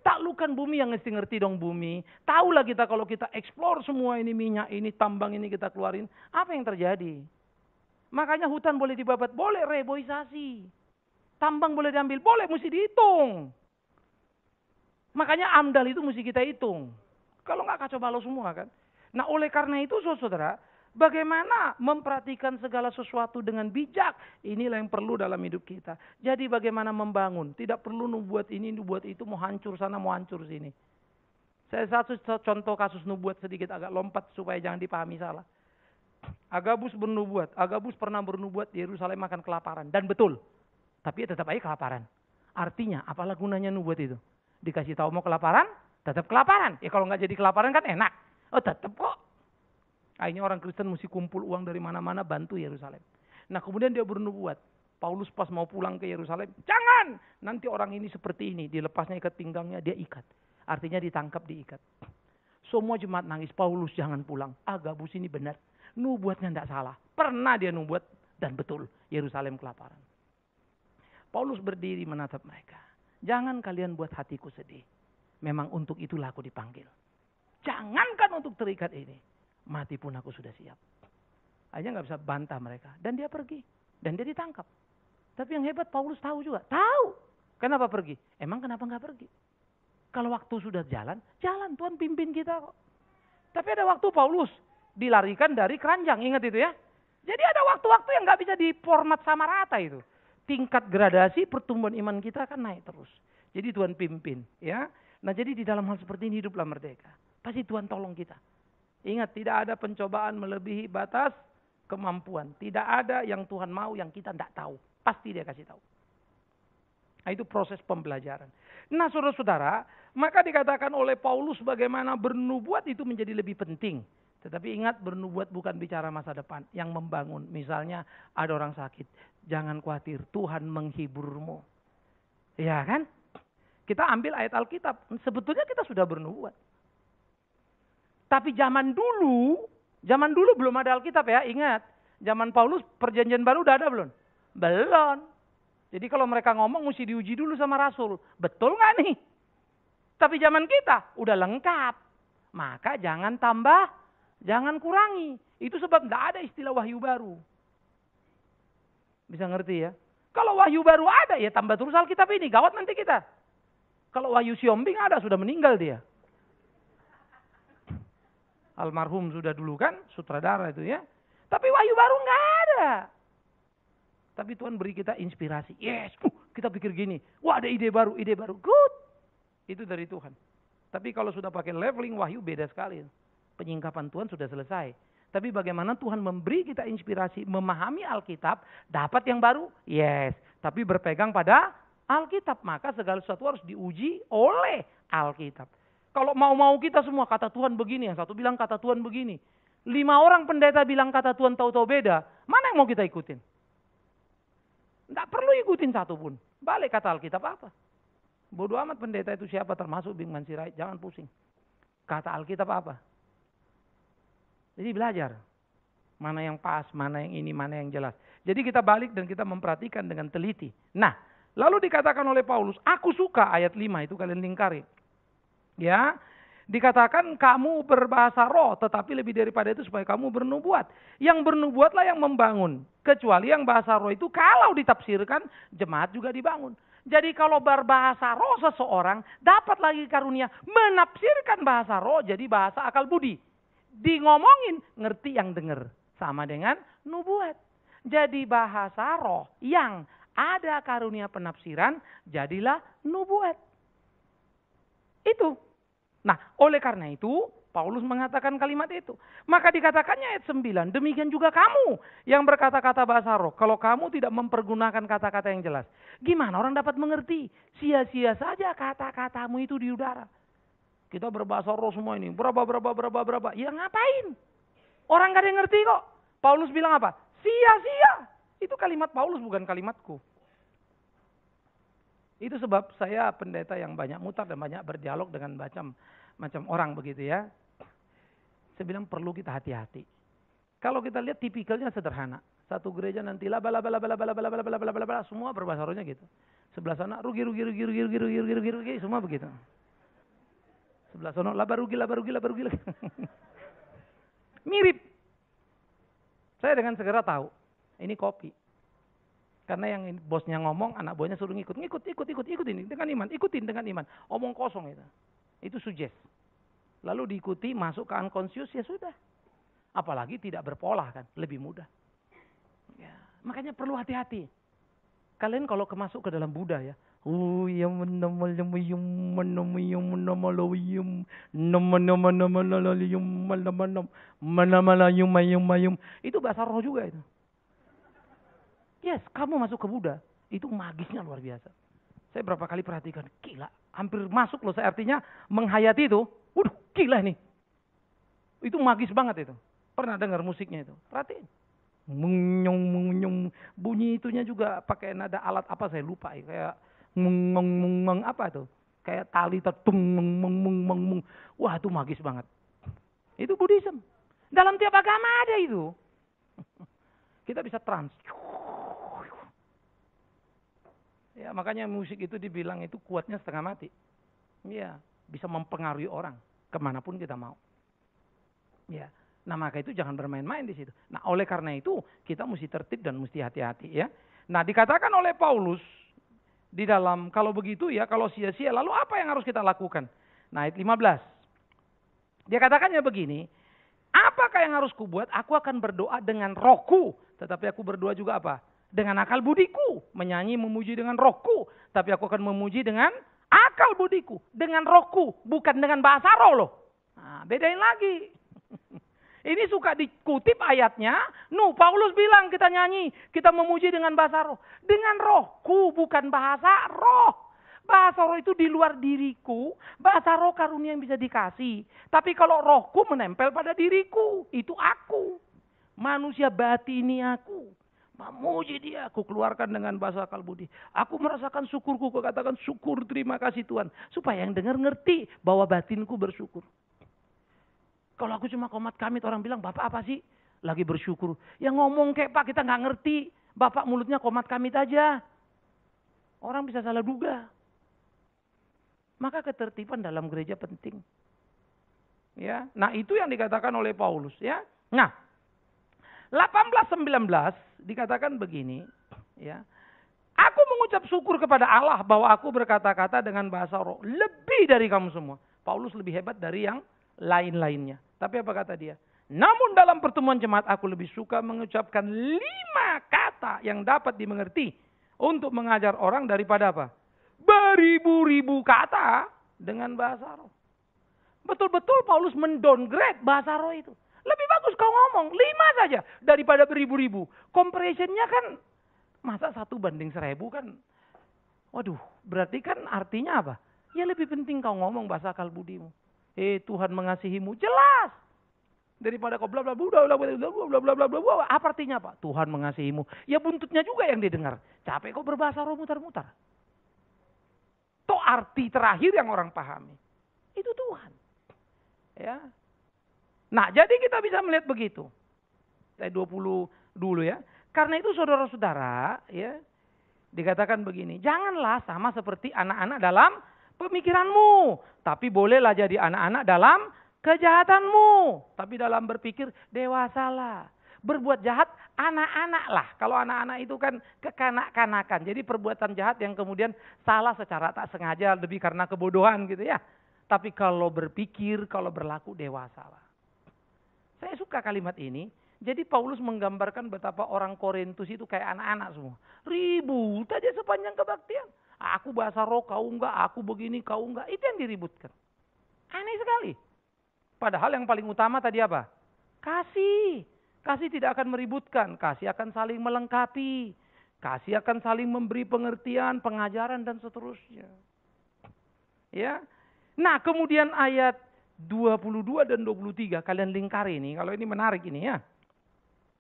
Taklukan bumi yang ngerti-ngerti dong bumi. Tahulah kita kalau kita eksplor semua ini minyak ini, tambang ini kita keluarin. Apa yang terjadi? Makanya hutan boleh dibabat, boleh reboisasi. Tambang boleh diambil, boleh mesti dihitung. Makanya amdal itu mesti kita hitung. Kalau nggak kacau balau semua kan. Nah oleh karena itu saudara, Bagaimana memperhatikan segala sesuatu dengan bijak? Inilah yang perlu dalam hidup kita. Jadi bagaimana membangun? Tidak perlu nubuat ini, nubuat itu, mau hancur sana, mau hancur sini. Saya satu contoh kasus nubuat sedikit agak lompat supaya jangan dipahami salah. Agabus bernubuat. Agabus pernah bernubuat di Yerusalem makan kelaparan. Dan betul. Tapi tetap aja kelaparan. Artinya apalah gunanya nubuat itu? Dikasih tahu mau kelaparan, tetap kelaparan. Ya kalau nggak jadi kelaparan kan enak. Oh tetap kok Akhirnya orang Kristen mesti kumpul uang dari mana-mana bantu Yerusalem. Nah kemudian dia bernubuat. Paulus pas mau pulang ke Yerusalem, jangan nanti orang ini seperti ini. Dilepasnya ikat pinggangnya, dia ikat. Artinya ditangkap, diikat. Semua jemaat nangis, Paulus jangan pulang. Ah gabus ini benar. Nubuatnya tidak salah. Pernah dia nubuat dan betul Yerusalem kelaparan. Paulus berdiri menatap mereka. Jangan kalian buat hatiku sedih. Memang untuk itulah aku dipanggil. Jangankan untuk terikat ini mati pun aku sudah siap. Akhirnya nggak bisa bantah mereka. Dan dia pergi. Dan dia ditangkap. Tapi yang hebat Paulus tahu juga. Tahu. Kenapa pergi? Emang kenapa nggak pergi? Kalau waktu sudah jalan, jalan. Tuhan pimpin kita kok. Tapi ada waktu Paulus dilarikan dari keranjang. Ingat itu ya. Jadi ada waktu-waktu yang nggak bisa di format sama rata itu. Tingkat gradasi pertumbuhan iman kita akan naik terus. Jadi Tuhan pimpin ya. Nah jadi di dalam hal seperti ini hiduplah merdeka. Pasti Tuhan tolong kita. Ingat, tidak ada pencobaan melebihi batas kemampuan. Tidak ada yang Tuhan mau yang kita tidak tahu. Pasti dia kasih tahu. Nah, itu proses pembelajaran. Nah saudara-saudara, maka dikatakan oleh Paulus bagaimana bernubuat itu menjadi lebih penting. Tetapi ingat bernubuat bukan bicara masa depan, yang membangun. Misalnya ada orang sakit, jangan khawatir, Tuhan menghiburmu. Ya kan? Kita ambil ayat Alkitab, sebetulnya kita sudah bernubuat. Tapi zaman dulu, zaman dulu belum ada Alkitab ya, ingat. Zaman Paulus perjanjian baru udah ada belum? Belum. Jadi kalau mereka ngomong mesti diuji dulu sama Rasul. Betul nggak nih? Tapi zaman kita udah lengkap. Maka jangan tambah, jangan kurangi. Itu sebab nggak ada istilah wahyu baru. Bisa ngerti ya? Kalau wahyu baru ada ya tambah terus Alkitab ini. Gawat nanti kita. Kalau wahyu siombing ada sudah meninggal dia almarhum sudah dulu kan, sutradara itu ya. Tapi wahyu baru nggak ada. Tapi Tuhan beri kita inspirasi. Yes, uh, kita pikir gini. Wah ada ide baru, ide baru. Good. Itu dari Tuhan. Tapi kalau sudah pakai leveling wahyu beda sekali. Penyingkapan Tuhan sudah selesai. Tapi bagaimana Tuhan memberi kita inspirasi, memahami Alkitab, dapat yang baru? Yes. Tapi berpegang pada Alkitab. Maka segala sesuatu harus diuji oleh Alkitab. Kalau mau-mau kita semua kata Tuhan begini, yang satu bilang kata Tuhan begini. Lima orang pendeta bilang kata Tuhan tahu-tahu beda, mana yang mau kita ikutin? Tidak perlu ikutin satu pun. Balik kata Alkitab apa? Bodoh amat pendeta itu siapa termasuk Bingman Sirait, jangan pusing. Kata Alkitab apa? Jadi belajar. Mana yang pas, mana yang ini, mana yang jelas. Jadi kita balik dan kita memperhatikan dengan teliti. Nah, lalu dikatakan oleh Paulus, aku suka ayat 5 itu kalian lingkari. Ya, dikatakan kamu berbahasa roh, tetapi lebih daripada itu supaya kamu bernubuat. Yang bernubuatlah yang membangun, kecuali yang bahasa roh itu kalau ditafsirkan jemaat juga dibangun. Jadi kalau berbahasa roh seseorang dapat lagi karunia menafsirkan bahasa roh jadi bahasa akal budi. Di ngomongin ngerti yang dengar sama dengan nubuat. Jadi bahasa roh yang ada karunia penafsiran jadilah nubuat. Itu Nah, oleh karena itu Paulus mengatakan kalimat itu. Maka dikatakannya ayat 9, demikian juga kamu yang berkata-kata bahasa roh. Kalau kamu tidak mempergunakan kata-kata yang jelas. Gimana orang dapat mengerti? Sia-sia saja kata-katamu itu di udara. Kita berbahasa roh semua ini. Berapa, berapa, berapa, berapa. Ya ngapain? Orang gak ada yang ngerti kok. Paulus bilang apa? Sia-sia. Itu kalimat Paulus bukan kalimatku. Itu sebab saya pendeta yang banyak mutar dan banyak berdialog dengan macam macam orang begitu ya. Saya bilang perlu kita hati-hati. Kalau kita lihat tipikalnya sederhana. Satu gereja nanti laba laba laba laba laba laba laba laba laba laba semua berbahasa rohnya gitu. Sebelah sana rugi rugi rugi rugi rugi rugi rugi rugi, rugi semua begitu. Sebelah sana laba rugi laba rugi laba rugi. Mirip. Saya dengan segera tahu ini kopi. Karena yang bosnya ngomong, anak buahnya suruh ngikut. Ngikut, ikut, ikut, ikut ini dengan iman. Ikutin dengan iman. Omong kosong itu. Itu suggest. Lalu diikuti, masuk ke unconscious, ya sudah. Apalagi tidak berpola kan, lebih mudah. Ya. Makanya perlu hati-hati. Kalian kalau kemasuk ke dalam Buddha ya, ya itu bahasa roh juga itu. Yes, kamu masuk ke Buddha. Itu magisnya luar biasa. Saya berapa kali perhatikan, gila. Hampir masuk loh, saya artinya menghayati itu. Waduh, gila nih. Itu magis banget itu. Pernah dengar musiknya itu. Perhatiin. Mengnyong, mengnyong. Bunyi itunya juga pakai nada alat apa saya lupa. Ya. Kayak meng, meng apa itu. Kayak tali tertung, meng, meng, meng, meng. Wah, itu magis banget. Itu Buddhism. Dalam tiap agama ada itu. <laughs> Kita bisa trans Ya, makanya musik itu dibilang itu kuatnya setengah mati. Iya, bisa mempengaruhi orang kemanapun kita mau. Ya, nah maka itu jangan bermain-main di situ. Nah oleh karena itu kita mesti tertib dan mesti hati-hati ya. Nah dikatakan oleh Paulus di dalam kalau begitu ya kalau sia-sia lalu apa yang harus kita lakukan? Nah ayat 15. Dia katakannya begini, apakah yang harus kubuat? Aku akan berdoa dengan rohku, tetapi aku berdoa juga apa? dengan akal budiku, menyanyi memuji dengan rohku, tapi aku akan memuji dengan akal budiku, dengan rohku, bukan dengan bahasa roh loh. Nah, bedain lagi. <laughs> Ini suka dikutip ayatnya. Nu, Paulus bilang kita nyanyi, kita memuji dengan bahasa roh. Dengan rohku, bukan bahasa roh. Bahasa roh itu di luar diriku, bahasa roh karunia yang bisa dikasih. Tapi kalau rohku menempel pada diriku, itu aku. Manusia batini aku. Memuji dia, aku keluarkan dengan bahasa akal Aku merasakan syukurku, aku katakan syukur, terima kasih Tuhan. Supaya yang dengar ngerti bahwa batinku bersyukur. Kalau aku cuma komat kamit, orang bilang, Bapak apa sih? Lagi bersyukur. Ya ngomong kayak Pak, kita nggak ngerti. Bapak mulutnya komat kamit aja. Orang bisa salah duga. Maka ketertiban dalam gereja penting. Ya, nah itu yang dikatakan oleh Paulus ya. Nah, 18 19 dikatakan begini, ya. Aku mengucap syukur kepada Allah bahwa aku berkata-kata dengan bahasa roh lebih dari kamu semua. Paulus lebih hebat dari yang lain-lainnya. Tapi apa kata dia? Namun dalam pertemuan jemaat aku lebih suka mengucapkan lima kata yang dapat dimengerti untuk mengajar orang daripada apa? Beribu-ribu kata dengan bahasa roh. Betul-betul Paulus mendowngrade bahasa roh itu bagus kau ngomong. Lima saja daripada beribu-ribu. Compressionnya kan masa satu banding seribu kan. Waduh, berarti kan artinya apa? Ya lebih penting kau ngomong bahasa akal budimu. Eh Tuhan mengasihimu, jelas. Daripada kau bla bla bla bla bla bla bla bla bla bla apa artinya Pak? Tuhan mengasihimu. Ya buntutnya juga yang didengar. Capek kau berbahasa roh mutar-mutar. Toh arti terakhir yang orang pahami. Itu Tuhan. Ya, Nah, jadi kita bisa melihat begitu. Saya 20 dulu ya. Karena itu saudara-saudara ya dikatakan begini, janganlah sama seperti anak-anak dalam pemikiranmu, tapi bolehlah jadi anak-anak dalam kejahatanmu, tapi dalam berpikir dewasalah. Berbuat jahat anak-anak lah. Kalau anak-anak itu kan kekanak-kanakan. Jadi perbuatan jahat yang kemudian salah secara tak sengaja lebih karena kebodohan gitu ya. Tapi kalau berpikir, kalau berlaku dewasa lah. Saya suka kalimat ini. Jadi Paulus menggambarkan betapa orang Korintus itu kayak anak-anak semua. Ribut aja sepanjang kebaktian. Aku bahasa roh, kau enggak. Aku begini, kau enggak. Itu yang diributkan. Aneh sekali. Padahal yang paling utama tadi apa? Kasih. Kasih tidak akan meributkan. Kasih akan saling melengkapi. Kasih akan saling memberi pengertian, pengajaran, dan seterusnya. Ya. Nah kemudian ayat 22 dan 23 kalian lingkari ini. Kalau ini menarik ini ya.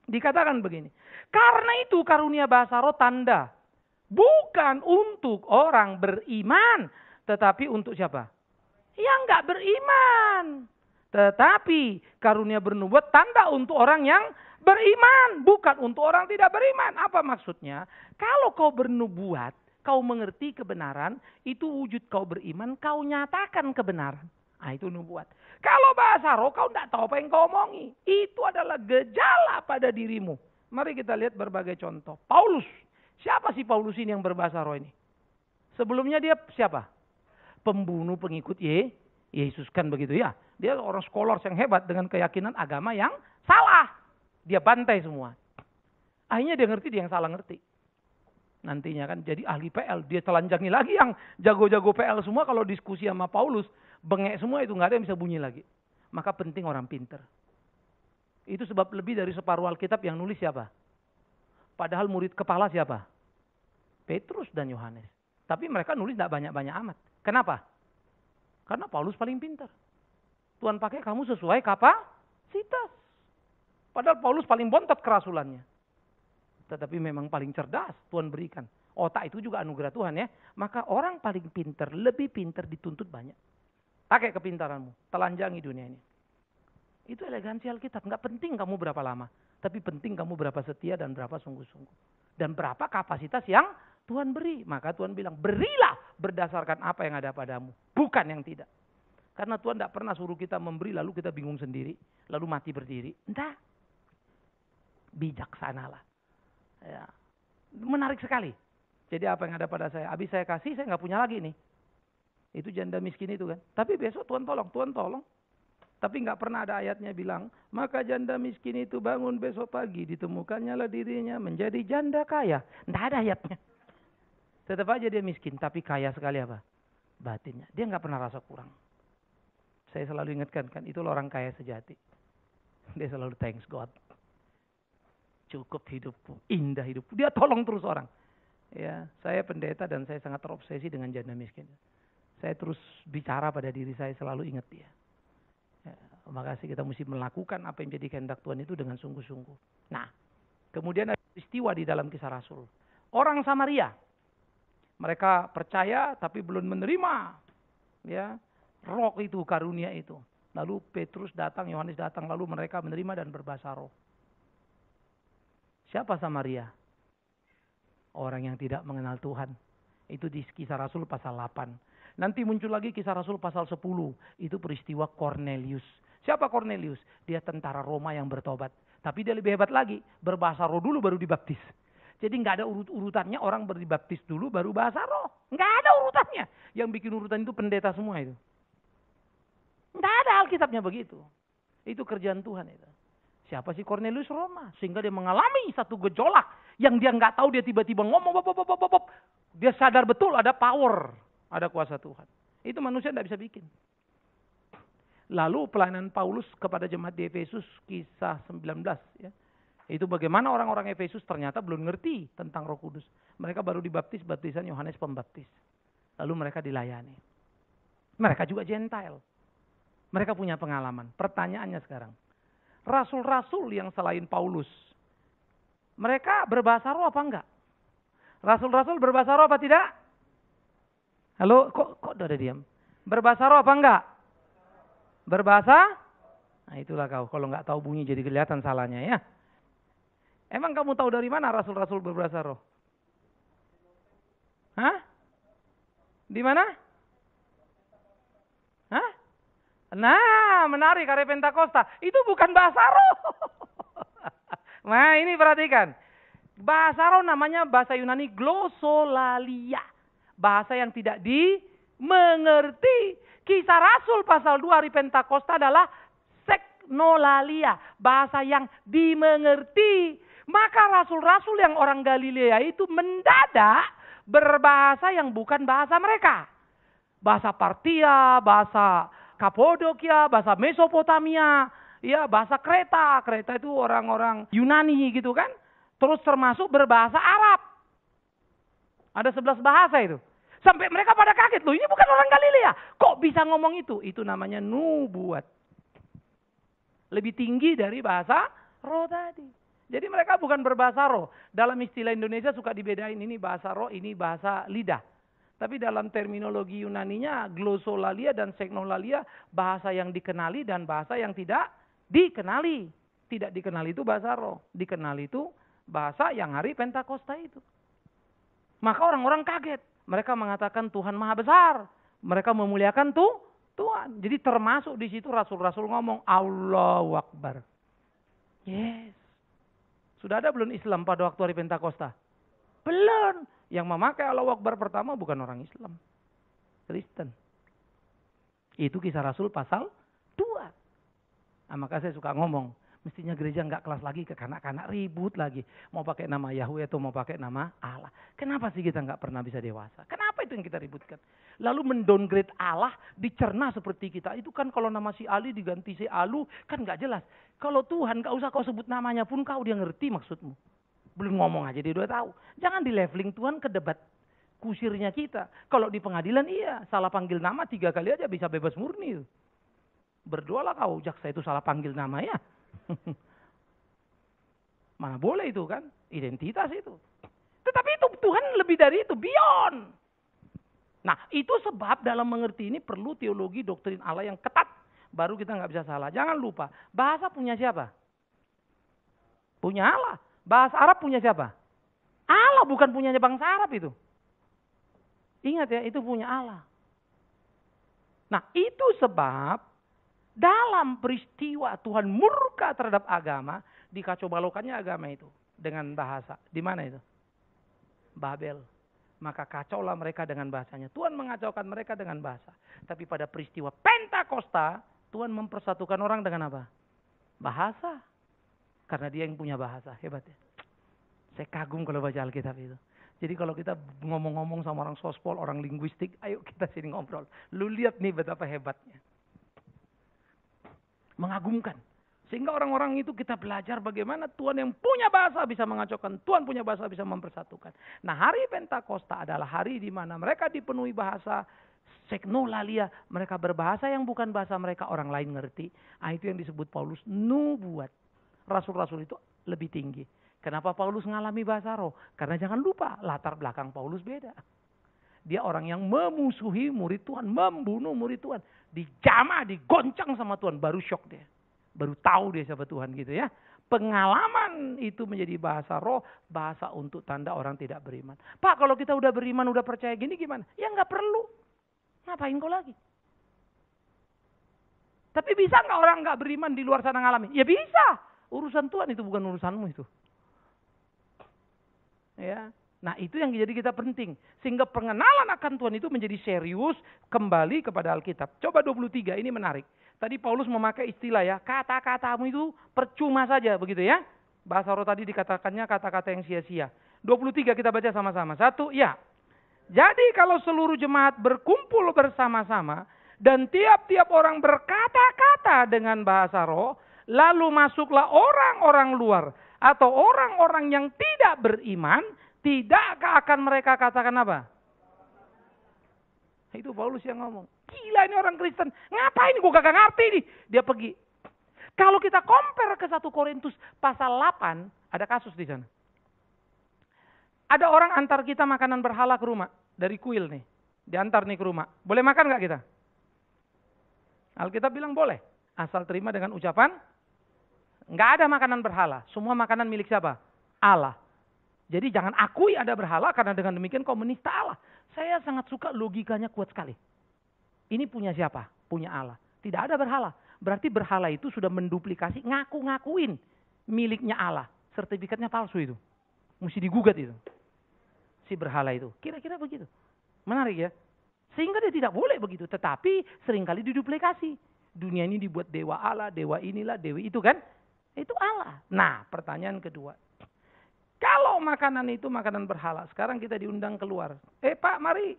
Dikatakan begini. Karena itu karunia bahasa roh tanda. Bukan untuk orang beriman. Tetapi untuk siapa? Yang nggak beriman. Tetapi karunia bernubuat tanda untuk orang yang beriman. Bukan untuk orang tidak beriman. Apa maksudnya? Kalau kau bernubuat, kau mengerti kebenaran, itu wujud kau beriman, kau nyatakan kebenaran. Nah, itu nubuat. Kalau bahasa roh kau tidak tahu apa yang kau omongi. Itu adalah gejala pada dirimu. Mari kita lihat berbagai contoh. Paulus. Siapa sih Paulus ini yang berbahasa roh ini? Sebelumnya dia siapa? Pembunuh pengikut Ye, Yesus kan begitu ya. Dia orang sekolah yang hebat dengan keyakinan agama yang salah. Dia bantai semua. Akhirnya dia ngerti dia yang salah ngerti. Nantinya kan jadi ahli PL. Dia telanjangi lagi yang jago-jago PL semua kalau diskusi sama Paulus. Bengek semua itu, nggak ada yang bisa bunyi lagi. Maka penting orang pinter. Itu sebab lebih dari separuh Alkitab yang nulis siapa? Padahal murid kepala siapa? Petrus dan Yohanes. Tapi mereka nulis tidak banyak-banyak amat. Kenapa? Karena Paulus paling pintar. Tuhan pakai kamu sesuai kapasitas. Padahal Paulus paling bontot kerasulannya. Tetapi memang paling cerdas Tuhan berikan. Otak itu juga anugerah Tuhan ya. Maka orang paling pintar, lebih pintar dituntut banyak. Pakai kepintaranmu, telanjangi dunia ini. Itu elegansi Alkitab. Enggak penting kamu berapa lama, tapi penting kamu berapa setia dan berapa sungguh-sungguh. Dan berapa kapasitas yang Tuhan beri. Maka Tuhan bilang, berilah berdasarkan apa yang ada padamu. Bukan yang tidak. Karena Tuhan tidak pernah suruh kita memberi lalu kita bingung sendiri. Lalu mati berdiri. Entah. Bijaksanalah. Ya. Menarik sekali. Jadi apa yang ada pada saya. Habis saya kasih, saya nggak punya lagi nih. Itu janda miskin itu kan. Tapi besok Tuhan tolong, Tuhan tolong. Tapi nggak pernah ada ayatnya bilang, maka janda miskin itu bangun besok pagi, ditemukannya lah dirinya menjadi janda kaya. Nggak ada ayatnya. Tetap aja dia miskin, tapi kaya sekali apa? Batinnya. Dia nggak pernah rasa kurang. Saya selalu ingatkan kan, itu orang kaya sejati. Dia selalu thanks God. Cukup hidupku, indah hidupku. Dia tolong terus orang. Ya, saya pendeta dan saya sangat terobsesi dengan janda miskin saya terus bicara pada diri saya selalu ingat dia. Ya, makasih kita mesti melakukan apa yang jadi kehendak Tuhan itu dengan sungguh-sungguh. Nah, kemudian ada peristiwa di dalam kisah Rasul. Orang Samaria, mereka percaya tapi belum menerima ya roh itu karunia itu. Lalu Petrus datang, Yohanes datang, lalu mereka menerima dan berbahasa roh. Siapa Samaria? Orang yang tidak mengenal Tuhan. Itu di kisah Rasul pasal 8 Nanti muncul lagi kisah Rasul pasal 10. Itu peristiwa Cornelius. Siapa Cornelius? Dia tentara Roma yang bertobat. Tapi dia lebih hebat lagi. Berbahasa roh dulu baru dibaptis. Jadi nggak ada urut-urutannya orang berdibaptis dulu baru bahasa roh. Nggak ada urutannya. Yang bikin urutan itu pendeta semua itu. Nggak ada Alkitabnya begitu. Itu kerjaan Tuhan itu. Siapa sih Cornelius Roma? Sehingga dia mengalami satu gejolak. Yang dia nggak tahu dia tiba-tiba ngomong. Bop, bop, bop, bop. Dia sadar betul ada power ada kuasa Tuhan. Itu manusia tidak bisa bikin. Lalu pelayanan Paulus kepada jemaat di Efesus kisah 19 ya. Itu bagaimana orang-orang Efesus ternyata belum ngerti tentang Roh Kudus. Mereka baru dibaptis baptisan Yohanes Pembaptis. Lalu mereka dilayani. Mereka juga Gentile. Mereka punya pengalaman. Pertanyaannya sekarang, rasul-rasul yang selain Paulus, mereka berbahasa roh apa enggak? Rasul-rasul berbahasa roh apa tidak? Halo, kok kok udah diam? Berbahasa roh apa enggak? Berbahasa? Nah itulah kau, kalau enggak tahu bunyi jadi kelihatan salahnya ya. Emang kamu tahu dari mana rasul-rasul berbahasa roh? Hah? Di mana? Hah? Nah, menarik karya Pentakosta. Itu bukan bahasa roh. <laughs> nah, ini perhatikan. Bahasa roh namanya bahasa Yunani glosolalia bahasa yang tidak dimengerti. Kisah Rasul pasal 2 hari Pentakosta adalah seknolalia, bahasa yang dimengerti. Maka rasul-rasul yang orang Galilea itu mendadak berbahasa yang bukan bahasa mereka. Bahasa Partia, bahasa Kapodokia, bahasa Mesopotamia, ya bahasa Kreta. Kreta itu orang-orang Yunani gitu kan. Terus termasuk berbahasa Arab. Ada sebelas bahasa itu. Sampai mereka pada kaget loh, ini bukan orang Galilea. Kok bisa ngomong itu? Itu namanya nubuat. Lebih tinggi dari bahasa roh tadi. Jadi mereka bukan berbahasa roh. Dalam istilah Indonesia suka dibedain ini bahasa roh, ini bahasa lidah. Tapi dalam terminologi Yunaninya, glosolalia dan seknolalia, bahasa yang dikenali dan bahasa yang tidak dikenali. Tidak dikenali itu bahasa roh, dikenali itu bahasa yang hari Pentakosta itu. Maka orang-orang kaget. Mereka mengatakan Tuhan maha besar. Mereka memuliakan tuh Tuhan. Jadi termasuk di situ rasul-rasul ngomong Allah Wakbar. Yes. Sudah ada belum Islam pada waktu hari Pentakosta? Belum. Yang memakai Allah Wakbar pertama bukan orang Islam. Kristen. Itu kisah Rasul pasal 2. Nah, maka saya suka ngomong. Mestinya gereja nggak kelas lagi ke kanak-kanak ribut lagi. Mau pakai nama Yahweh atau mau pakai nama Allah. Kenapa sih kita nggak pernah bisa dewasa? Kenapa itu yang kita ributkan? Lalu mendowngrade Allah dicerna seperti kita. Itu kan kalau nama si Ali diganti si Alu kan nggak jelas. Kalau Tuhan nggak usah kau sebut namanya pun kau dia ngerti maksudmu. Belum ngomong aja dia udah tahu. Jangan di leveling Tuhan ke debat kusirnya kita. Kalau di pengadilan iya, salah panggil nama tiga kali aja bisa bebas murni. Berdoalah kau, jaksa itu salah panggil nama ya. <laughs> Mana boleh itu kan? Identitas itu. Tetapi itu Tuhan lebih dari itu, beyond. Nah itu sebab dalam mengerti ini perlu teologi doktrin Allah yang ketat. Baru kita nggak bisa salah. Jangan lupa, bahasa punya siapa? Punya Allah. Bahasa Arab punya siapa? Allah bukan punyanya bangsa Arab itu. Ingat ya, itu punya Allah. Nah itu sebab dalam peristiwa Tuhan murka terhadap agama, dikacau agama itu dengan bahasa. Di mana itu? Babel. Maka kacaulah mereka dengan bahasanya. Tuhan mengacaukan mereka dengan bahasa. Tapi pada peristiwa Pentakosta, Tuhan mempersatukan orang dengan apa? Bahasa. Karena dia yang punya bahasa. Hebat ya. Saya kagum kalau baca Alkitab itu. Jadi kalau kita ngomong-ngomong sama orang sospol, orang linguistik, ayo kita sini ngobrol. Lu lihat nih betapa hebatnya mengagumkan. Sehingga orang-orang itu kita belajar bagaimana Tuhan yang punya bahasa bisa mengacaukan, Tuhan punya bahasa bisa mempersatukan. Nah hari Pentakosta adalah hari di mana mereka dipenuhi bahasa seknolalia, mereka berbahasa yang bukan bahasa mereka orang lain ngerti. Nah, itu yang disebut Paulus nubuat. Rasul-rasul itu lebih tinggi. Kenapa Paulus mengalami bahasa roh? Karena jangan lupa latar belakang Paulus beda. Dia orang yang memusuhi murid Tuhan, membunuh murid Tuhan dijama digoncang sama Tuhan, baru shock dia. Baru tahu dia siapa Tuhan gitu ya. Pengalaman itu menjadi bahasa roh, bahasa untuk tanda orang tidak beriman. Pak kalau kita udah beriman, udah percaya gini gimana? Ya nggak perlu. Ngapain kau lagi? Tapi bisa nggak orang nggak beriman di luar sana ngalami Ya bisa. Urusan Tuhan itu bukan urusanmu itu. Ya, Nah itu yang jadi kita penting. Sehingga pengenalan akan Tuhan itu menjadi serius kembali kepada Alkitab. Coba 23 ini menarik. Tadi Paulus memakai istilah ya, kata-katamu itu percuma saja begitu ya. Bahasa roh tadi dikatakannya kata-kata yang sia-sia. 23 kita baca sama-sama. Satu, ya. Jadi kalau seluruh jemaat berkumpul bersama-sama dan tiap-tiap orang berkata-kata dengan bahasa roh, lalu masuklah orang-orang luar atau orang-orang yang tidak beriman Tidakkah akan mereka katakan apa? Itu Paulus yang ngomong. Gila ini orang Kristen. Ngapain gue gak ngerti nih. Dia pergi. Kalau kita compare ke satu Korintus pasal 8, ada kasus di sana. Ada orang antar kita makanan berhala ke rumah. Dari kuil nih. Diantar nih ke rumah. Boleh makan gak kita? Alkitab bilang boleh. Asal terima dengan ucapan. Gak ada makanan berhala. Semua makanan milik siapa? Allah. Jadi jangan akui ada berhala karena dengan demikian kau menista Allah. Saya sangat suka logikanya kuat sekali. Ini punya siapa? Punya Allah. Tidak ada berhala. Berarti berhala itu sudah menduplikasi ngaku-ngakuin miliknya Allah. Sertifikatnya palsu itu. Mesti digugat itu. Si berhala itu. Kira-kira begitu. Menarik ya. Sehingga dia tidak boleh begitu. Tetapi seringkali diduplikasi. Dunia ini dibuat dewa Allah, dewa inilah, dewi itu kan. Itu Allah. Nah pertanyaan kedua makanan itu makanan berhala, sekarang kita diundang keluar. Eh Pak, mari.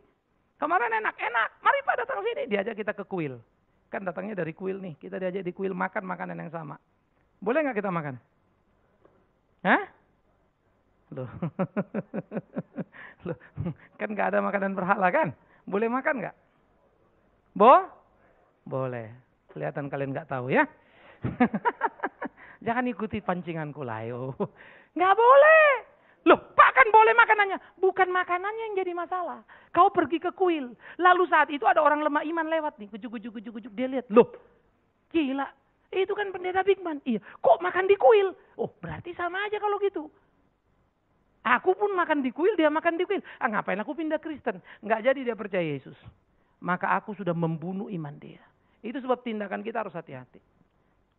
Kemarin enak-enak, mari Pak datang sini. Diajak kita ke kuil. Kan datangnya dari kuil nih, kita diajak di kuil makan makanan yang sama. Boleh nggak kita makan? Hah? Loh. <laughs> Loh. Kan nggak ada makanan berhala kan? Boleh makan nggak? Bo? Boleh. Kelihatan kalian nggak tahu ya. <laughs> Jangan ikuti pancinganku lah yo. Nggak boleh. Loh, Pak kan boleh makanannya. Bukan makanannya yang jadi masalah. Kau pergi ke kuil. Lalu saat itu ada orang lemah iman lewat nih. Kujuk, kujuk, kujuk, kujuk. Dia lihat. Loh, gila. Itu kan pendeta Bigman. Iya, kok makan di kuil? Oh, berarti sama aja kalau gitu. Aku pun makan di kuil, dia makan di kuil. Ah, ngapain aku pindah Kristen? Enggak jadi dia percaya Yesus. Maka aku sudah membunuh iman dia. Itu sebab tindakan kita harus hati-hati.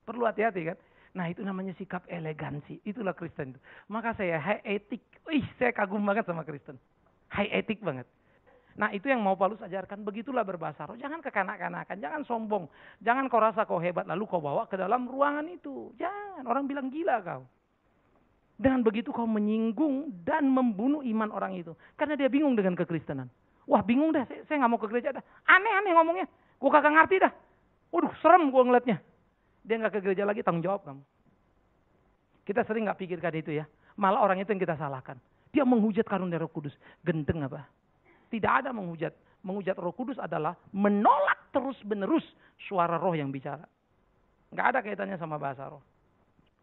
Perlu hati-hati kan? Nah itu namanya sikap elegansi. Itulah Kristen. itu Maka saya high etik. Ih saya kagum banget sama Kristen. High etik banget. Nah itu yang mau Paulus ajarkan. Begitulah berbahasa roh. Jangan kekanak-kanakan. Jangan sombong. Jangan kau rasa kau hebat lalu kau bawa ke dalam ruangan itu. Jangan. Orang bilang gila kau. Dengan begitu kau menyinggung dan membunuh iman orang itu. Karena dia bingung dengan kekristenan. Wah bingung dah. Saya nggak mau ke gereja dah. Aneh-aneh ngomongnya. Gue kagak ngerti dah. Waduh serem gue ngeliatnya. Dia nggak ke gereja lagi, tanggung jawab kamu. Kita sering nggak pikirkan itu ya. Malah orang itu yang kita salahkan. Dia menghujat karunia roh kudus. Gendeng apa? Tidak ada menghujat. Menghujat roh kudus adalah menolak terus-menerus suara roh yang bicara. Nggak ada kaitannya sama bahasa roh.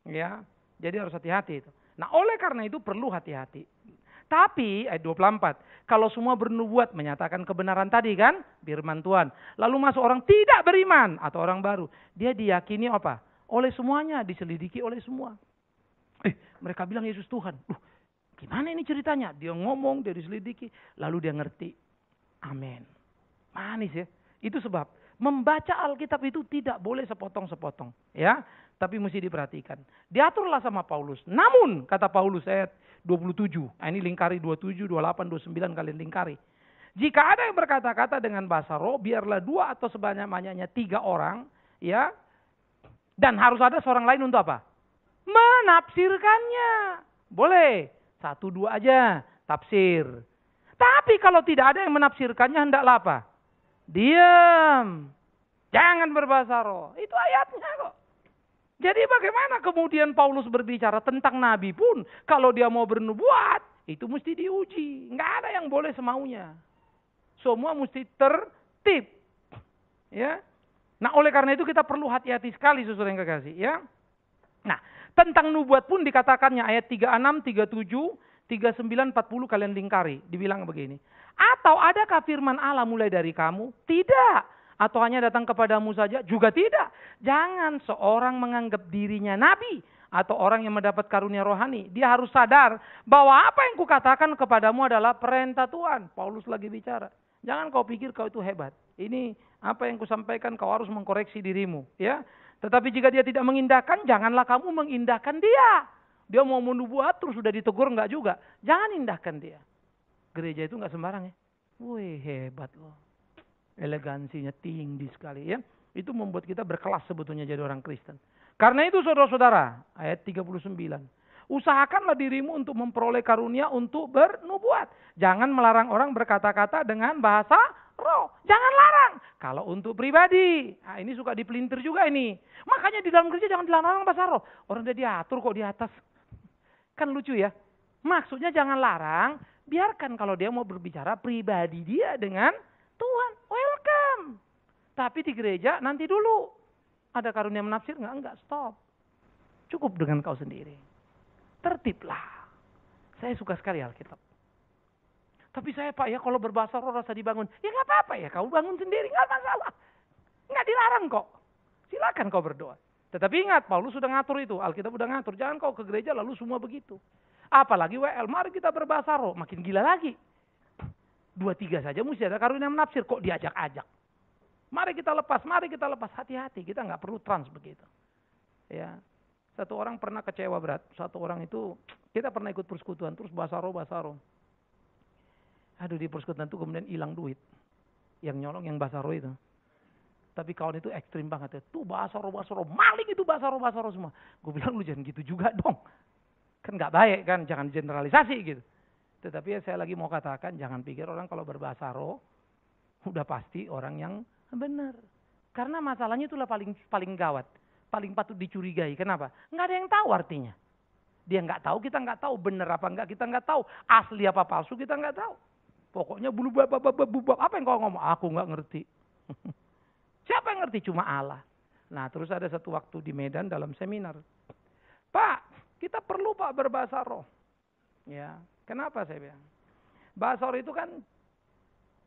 Ya, jadi harus hati-hati itu. Nah oleh karena itu perlu hati-hati. Tapi ayat 24, kalau semua bernubuat menyatakan kebenaran tadi kan, firman Tuhan. Lalu masuk orang tidak beriman atau orang baru, dia diyakini apa? Oleh semuanya, diselidiki oleh semua. Eh, mereka bilang Yesus Tuhan. gimana ini ceritanya? Dia ngomong, dia diselidiki, lalu dia ngerti. Amin. Manis ya. Itu sebab membaca Alkitab itu tidak boleh sepotong-sepotong, ya. Tapi mesti diperhatikan. Diaturlah sama Paulus. Namun kata Paulus ayat 27. Nah, ini lingkari 27, 28, 29 kalian lingkari. Jika ada yang berkata-kata dengan bahasa roh, biarlah dua atau sebanyak-banyaknya tiga orang, ya. Dan harus ada seorang lain untuk apa? Menafsirkannya. Boleh, satu dua aja, tafsir. Tapi kalau tidak ada yang menafsirkannya, hendaklah apa? Diam. Jangan berbahasa roh. Itu ayatnya kok. Jadi bagaimana kemudian Paulus berbicara tentang nabi pun kalau dia mau bernubuat itu mesti diuji. Nggak ada yang boleh semaunya. Semua mesti tertib. Ya. Nah, oleh karena itu kita perlu hati-hati sekali sesuai yang kekasih, ya. Nah, tentang nubuat pun dikatakannya ayat 36, 37, 39, 40 kalian lingkari, dibilang begini. Atau adakah firman Allah mulai dari kamu? Tidak atau hanya datang kepadamu saja? Juga tidak. Jangan seorang menganggap dirinya nabi atau orang yang mendapat karunia rohani. Dia harus sadar bahwa apa yang kukatakan kepadamu adalah perintah Tuhan. Paulus lagi bicara. Jangan kau pikir kau itu hebat. Ini apa yang kusampaikan kau harus mengkoreksi dirimu. ya. Tetapi jika dia tidak mengindahkan, janganlah kamu mengindahkan dia. Dia mau menubuat terus sudah ditegur enggak juga. Jangan indahkan dia. Gereja itu enggak sembarang ya. Wih hebat loh elegansinya tinggi sekali ya. Itu membuat kita berkelas sebetulnya jadi orang Kristen. Karena itu saudara-saudara, ayat 39. Usahakanlah dirimu untuk memperoleh karunia untuk bernubuat. Jangan melarang orang berkata-kata dengan bahasa roh. Jangan larang. Kalau untuk pribadi, nah ini suka dipelintir juga ini. Makanya di dalam gereja jangan dilarang bahasa roh. Orang udah diatur kok di atas. Kan lucu ya. Maksudnya jangan larang, biarkan kalau dia mau berbicara pribadi dia dengan Tuhan, welcome. Tapi di gereja nanti dulu. Ada karunia menafsir enggak? Enggak, stop. Cukup dengan kau sendiri. Tertiblah. Saya suka sekali Alkitab. Tapi saya Pak ya kalau berbahasa roh rasa dibangun. Ya nggak apa-apa ya, kau bangun sendiri nggak masalah. Enggak dilarang kok. Silakan kau berdoa. Tetapi ingat, Paulus sudah ngatur itu. Alkitab sudah ngatur. Jangan kau ke gereja lalu semua begitu. Apalagi WL, mari kita berbahasa roh. Makin gila lagi. Dua tiga saja mesti ada karunia menafsir. Kok diajak-ajak? Mari kita lepas, mari kita lepas. Hati-hati, kita nggak perlu trans begitu. Ya, satu orang pernah kecewa berat. Satu orang itu, kita pernah ikut persekutuan, terus basaro, basaro. Aduh di persekutuan itu kemudian hilang duit. Yang nyolong yang basaro itu. Tapi kawan itu ekstrim banget ya. Tuh basaro, basaro, maling itu basaro, basaro semua. Gue bilang lu jangan gitu juga dong. Kan nggak baik kan, jangan generalisasi gitu. Tetapi saya lagi mau katakan, jangan pikir orang kalau berbahasa roh, udah pasti orang yang benar. Karena masalahnya itulah paling paling gawat, paling patut dicurigai. Kenapa? Nggak ada yang tahu artinya. Dia nggak tahu, kita nggak tahu benar apa nggak, kita nggak tahu asli apa palsu, kita nggak tahu. Pokoknya bulu bapak apa yang kau ngomong? Aku nggak ngerti. <laughs> Siapa yang ngerti? Cuma Allah. Nah, terus ada satu waktu di Medan dalam seminar. Pak, kita perlu Pak berbahasa roh. Ya, Kenapa saya bilang? Basor itu kan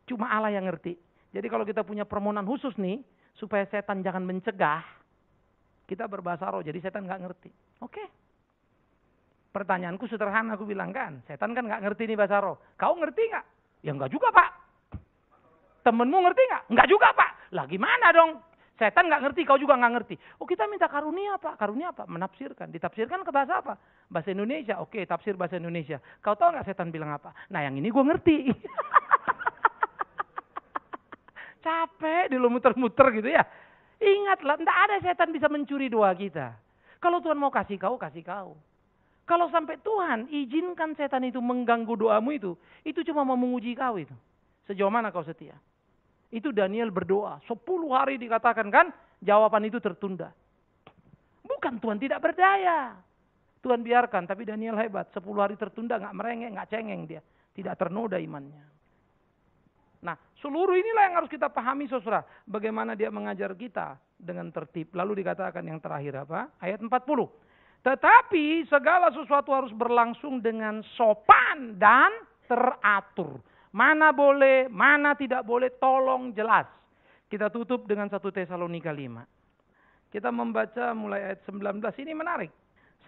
cuma Allah yang ngerti. Jadi kalau kita punya permohonan khusus nih, supaya setan jangan mencegah, kita berbahasa roh, jadi setan nggak ngerti. Oke. Pertanyaanku sederhana, aku bilang kan, setan kan nggak ngerti nih bahasa roh. Kau ngerti nggak? Ya nggak juga pak. Temenmu ngerti nggak? Nggak juga pak. Lah gimana dong? Setan nggak ngerti, kau juga nggak ngerti. Oh kita minta karunia apa? Karunia apa? Menafsirkan. Ditafsirkan ke bahasa apa? Bahasa Indonesia. Oke, tafsir bahasa Indonesia. Kau tahu nggak setan bilang apa? Nah yang ini gue ngerti. <laughs> Capek lo muter-muter gitu ya. Ingatlah, tidak ada setan bisa mencuri doa kita. Kalau Tuhan mau kasih kau, kasih kau. Kalau sampai Tuhan izinkan setan itu mengganggu doamu itu, itu cuma mau menguji kau itu. Sejauh mana kau setia? Itu Daniel berdoa. Sepuluh hari dikatakan kan, jawaban itu tertunda. Bukan Tuhan tidak berdaya. Tuhan biarkan, tapi Daniel hebat. Sepuluh hari tertunda, nggak merengek, nggak cengeng dia. Tidak ternoda imannya. Nah, seluruh inilah yang harus kita pahami saudara. Bagaimana dia mengajar kita dengan tertib. Lalu dikatakan yang terakhir apa? Ayat 40. Tetapi segala sesuatu harus berlangsung dengan sopan dan teratur. Mana boleh, mana tidak boleh, tolong jelas. Kita tutup dengan satu Tesalonika 5. Kita membaca mulai ayat 19, ini menarik.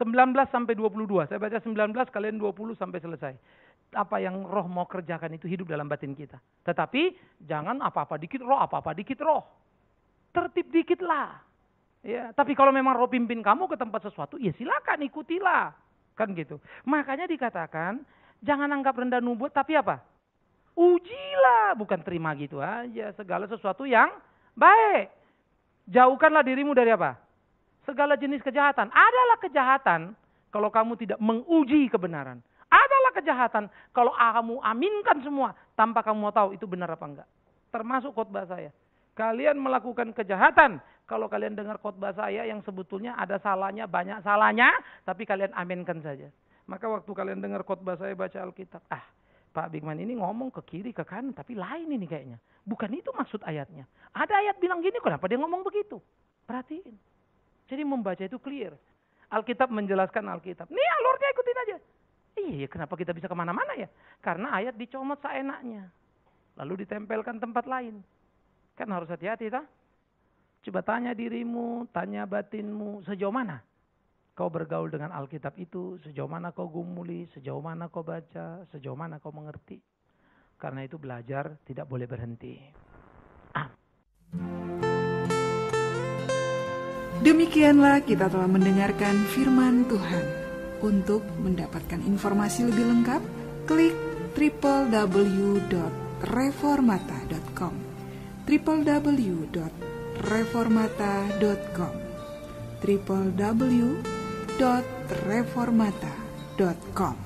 19 sampai 22, saya baca 19, kalian 20 sampai selesai. Apa yang roh mau kerjakan itu hidup dalam batin kita. Tetapi jangan apa-apa dikit roh, apa-apa dikit roh. Tertib dikitlah. lah. Ya, tapi kalau memang roh pimpin kamu ke tempat sesuatu, ya silakan ikutilah. Kan gitu. Makanya dikatakan, jangan anggap rendah nubuat, tapi apa? ujilah, bukan terima gitu aja. Segala sesuatu yang baik. Jauhkanlah dirimu dari apa? Segala jenis kejahatan. Adalah kejahatan kalau kamu tidak menguji kebenaran. Adalah kejahatan kalau kamu aminkan semua tanpa kamu mau tahu itu benar apa enggak. Termasuk khotbah saya. Kalian melakukan kejahatan kalau kalian dengar khotbah saya yang sebetulnya ada salahnya, banyak salahnya, tapi kalian aminkan saja. Maka waktu kalian dengar khotbah saya baca Alkitab, ah Pak Bigman ini ngomong ke kiri ke kanan tapi lain ini kayaknya. Bukan itu maksud ayatnya. Ada ayat bilang gini kenapa dia ngomong begitu? Perhatiin. Jadi membaca itu clear. Alkitab menjelaskan Alkitab. Nih alurnya ikutin aja. Iya, iya, kenapa kita bisa kemana-mana ya? Karena ayat dicomot seenaknya. Lalu ditempelkan tempat lain. Kan harus hati-hati, tak? Coba tanya dirimu, tanya batinmu, sejauh mana? kau bergaul dengan Alkitab itu, sejauh mana kau gumuli, sejauh mana kau baca, sejauh mana kau mengerti. Karena itu belajar tidak boleh berhenti. Ah. Demikianlah kita telah mendengarkan firman Tuhan. Untuk mendapatkan informasi lebih lengkap, klik www.reformata.com www.reformata.com www www.reformata.com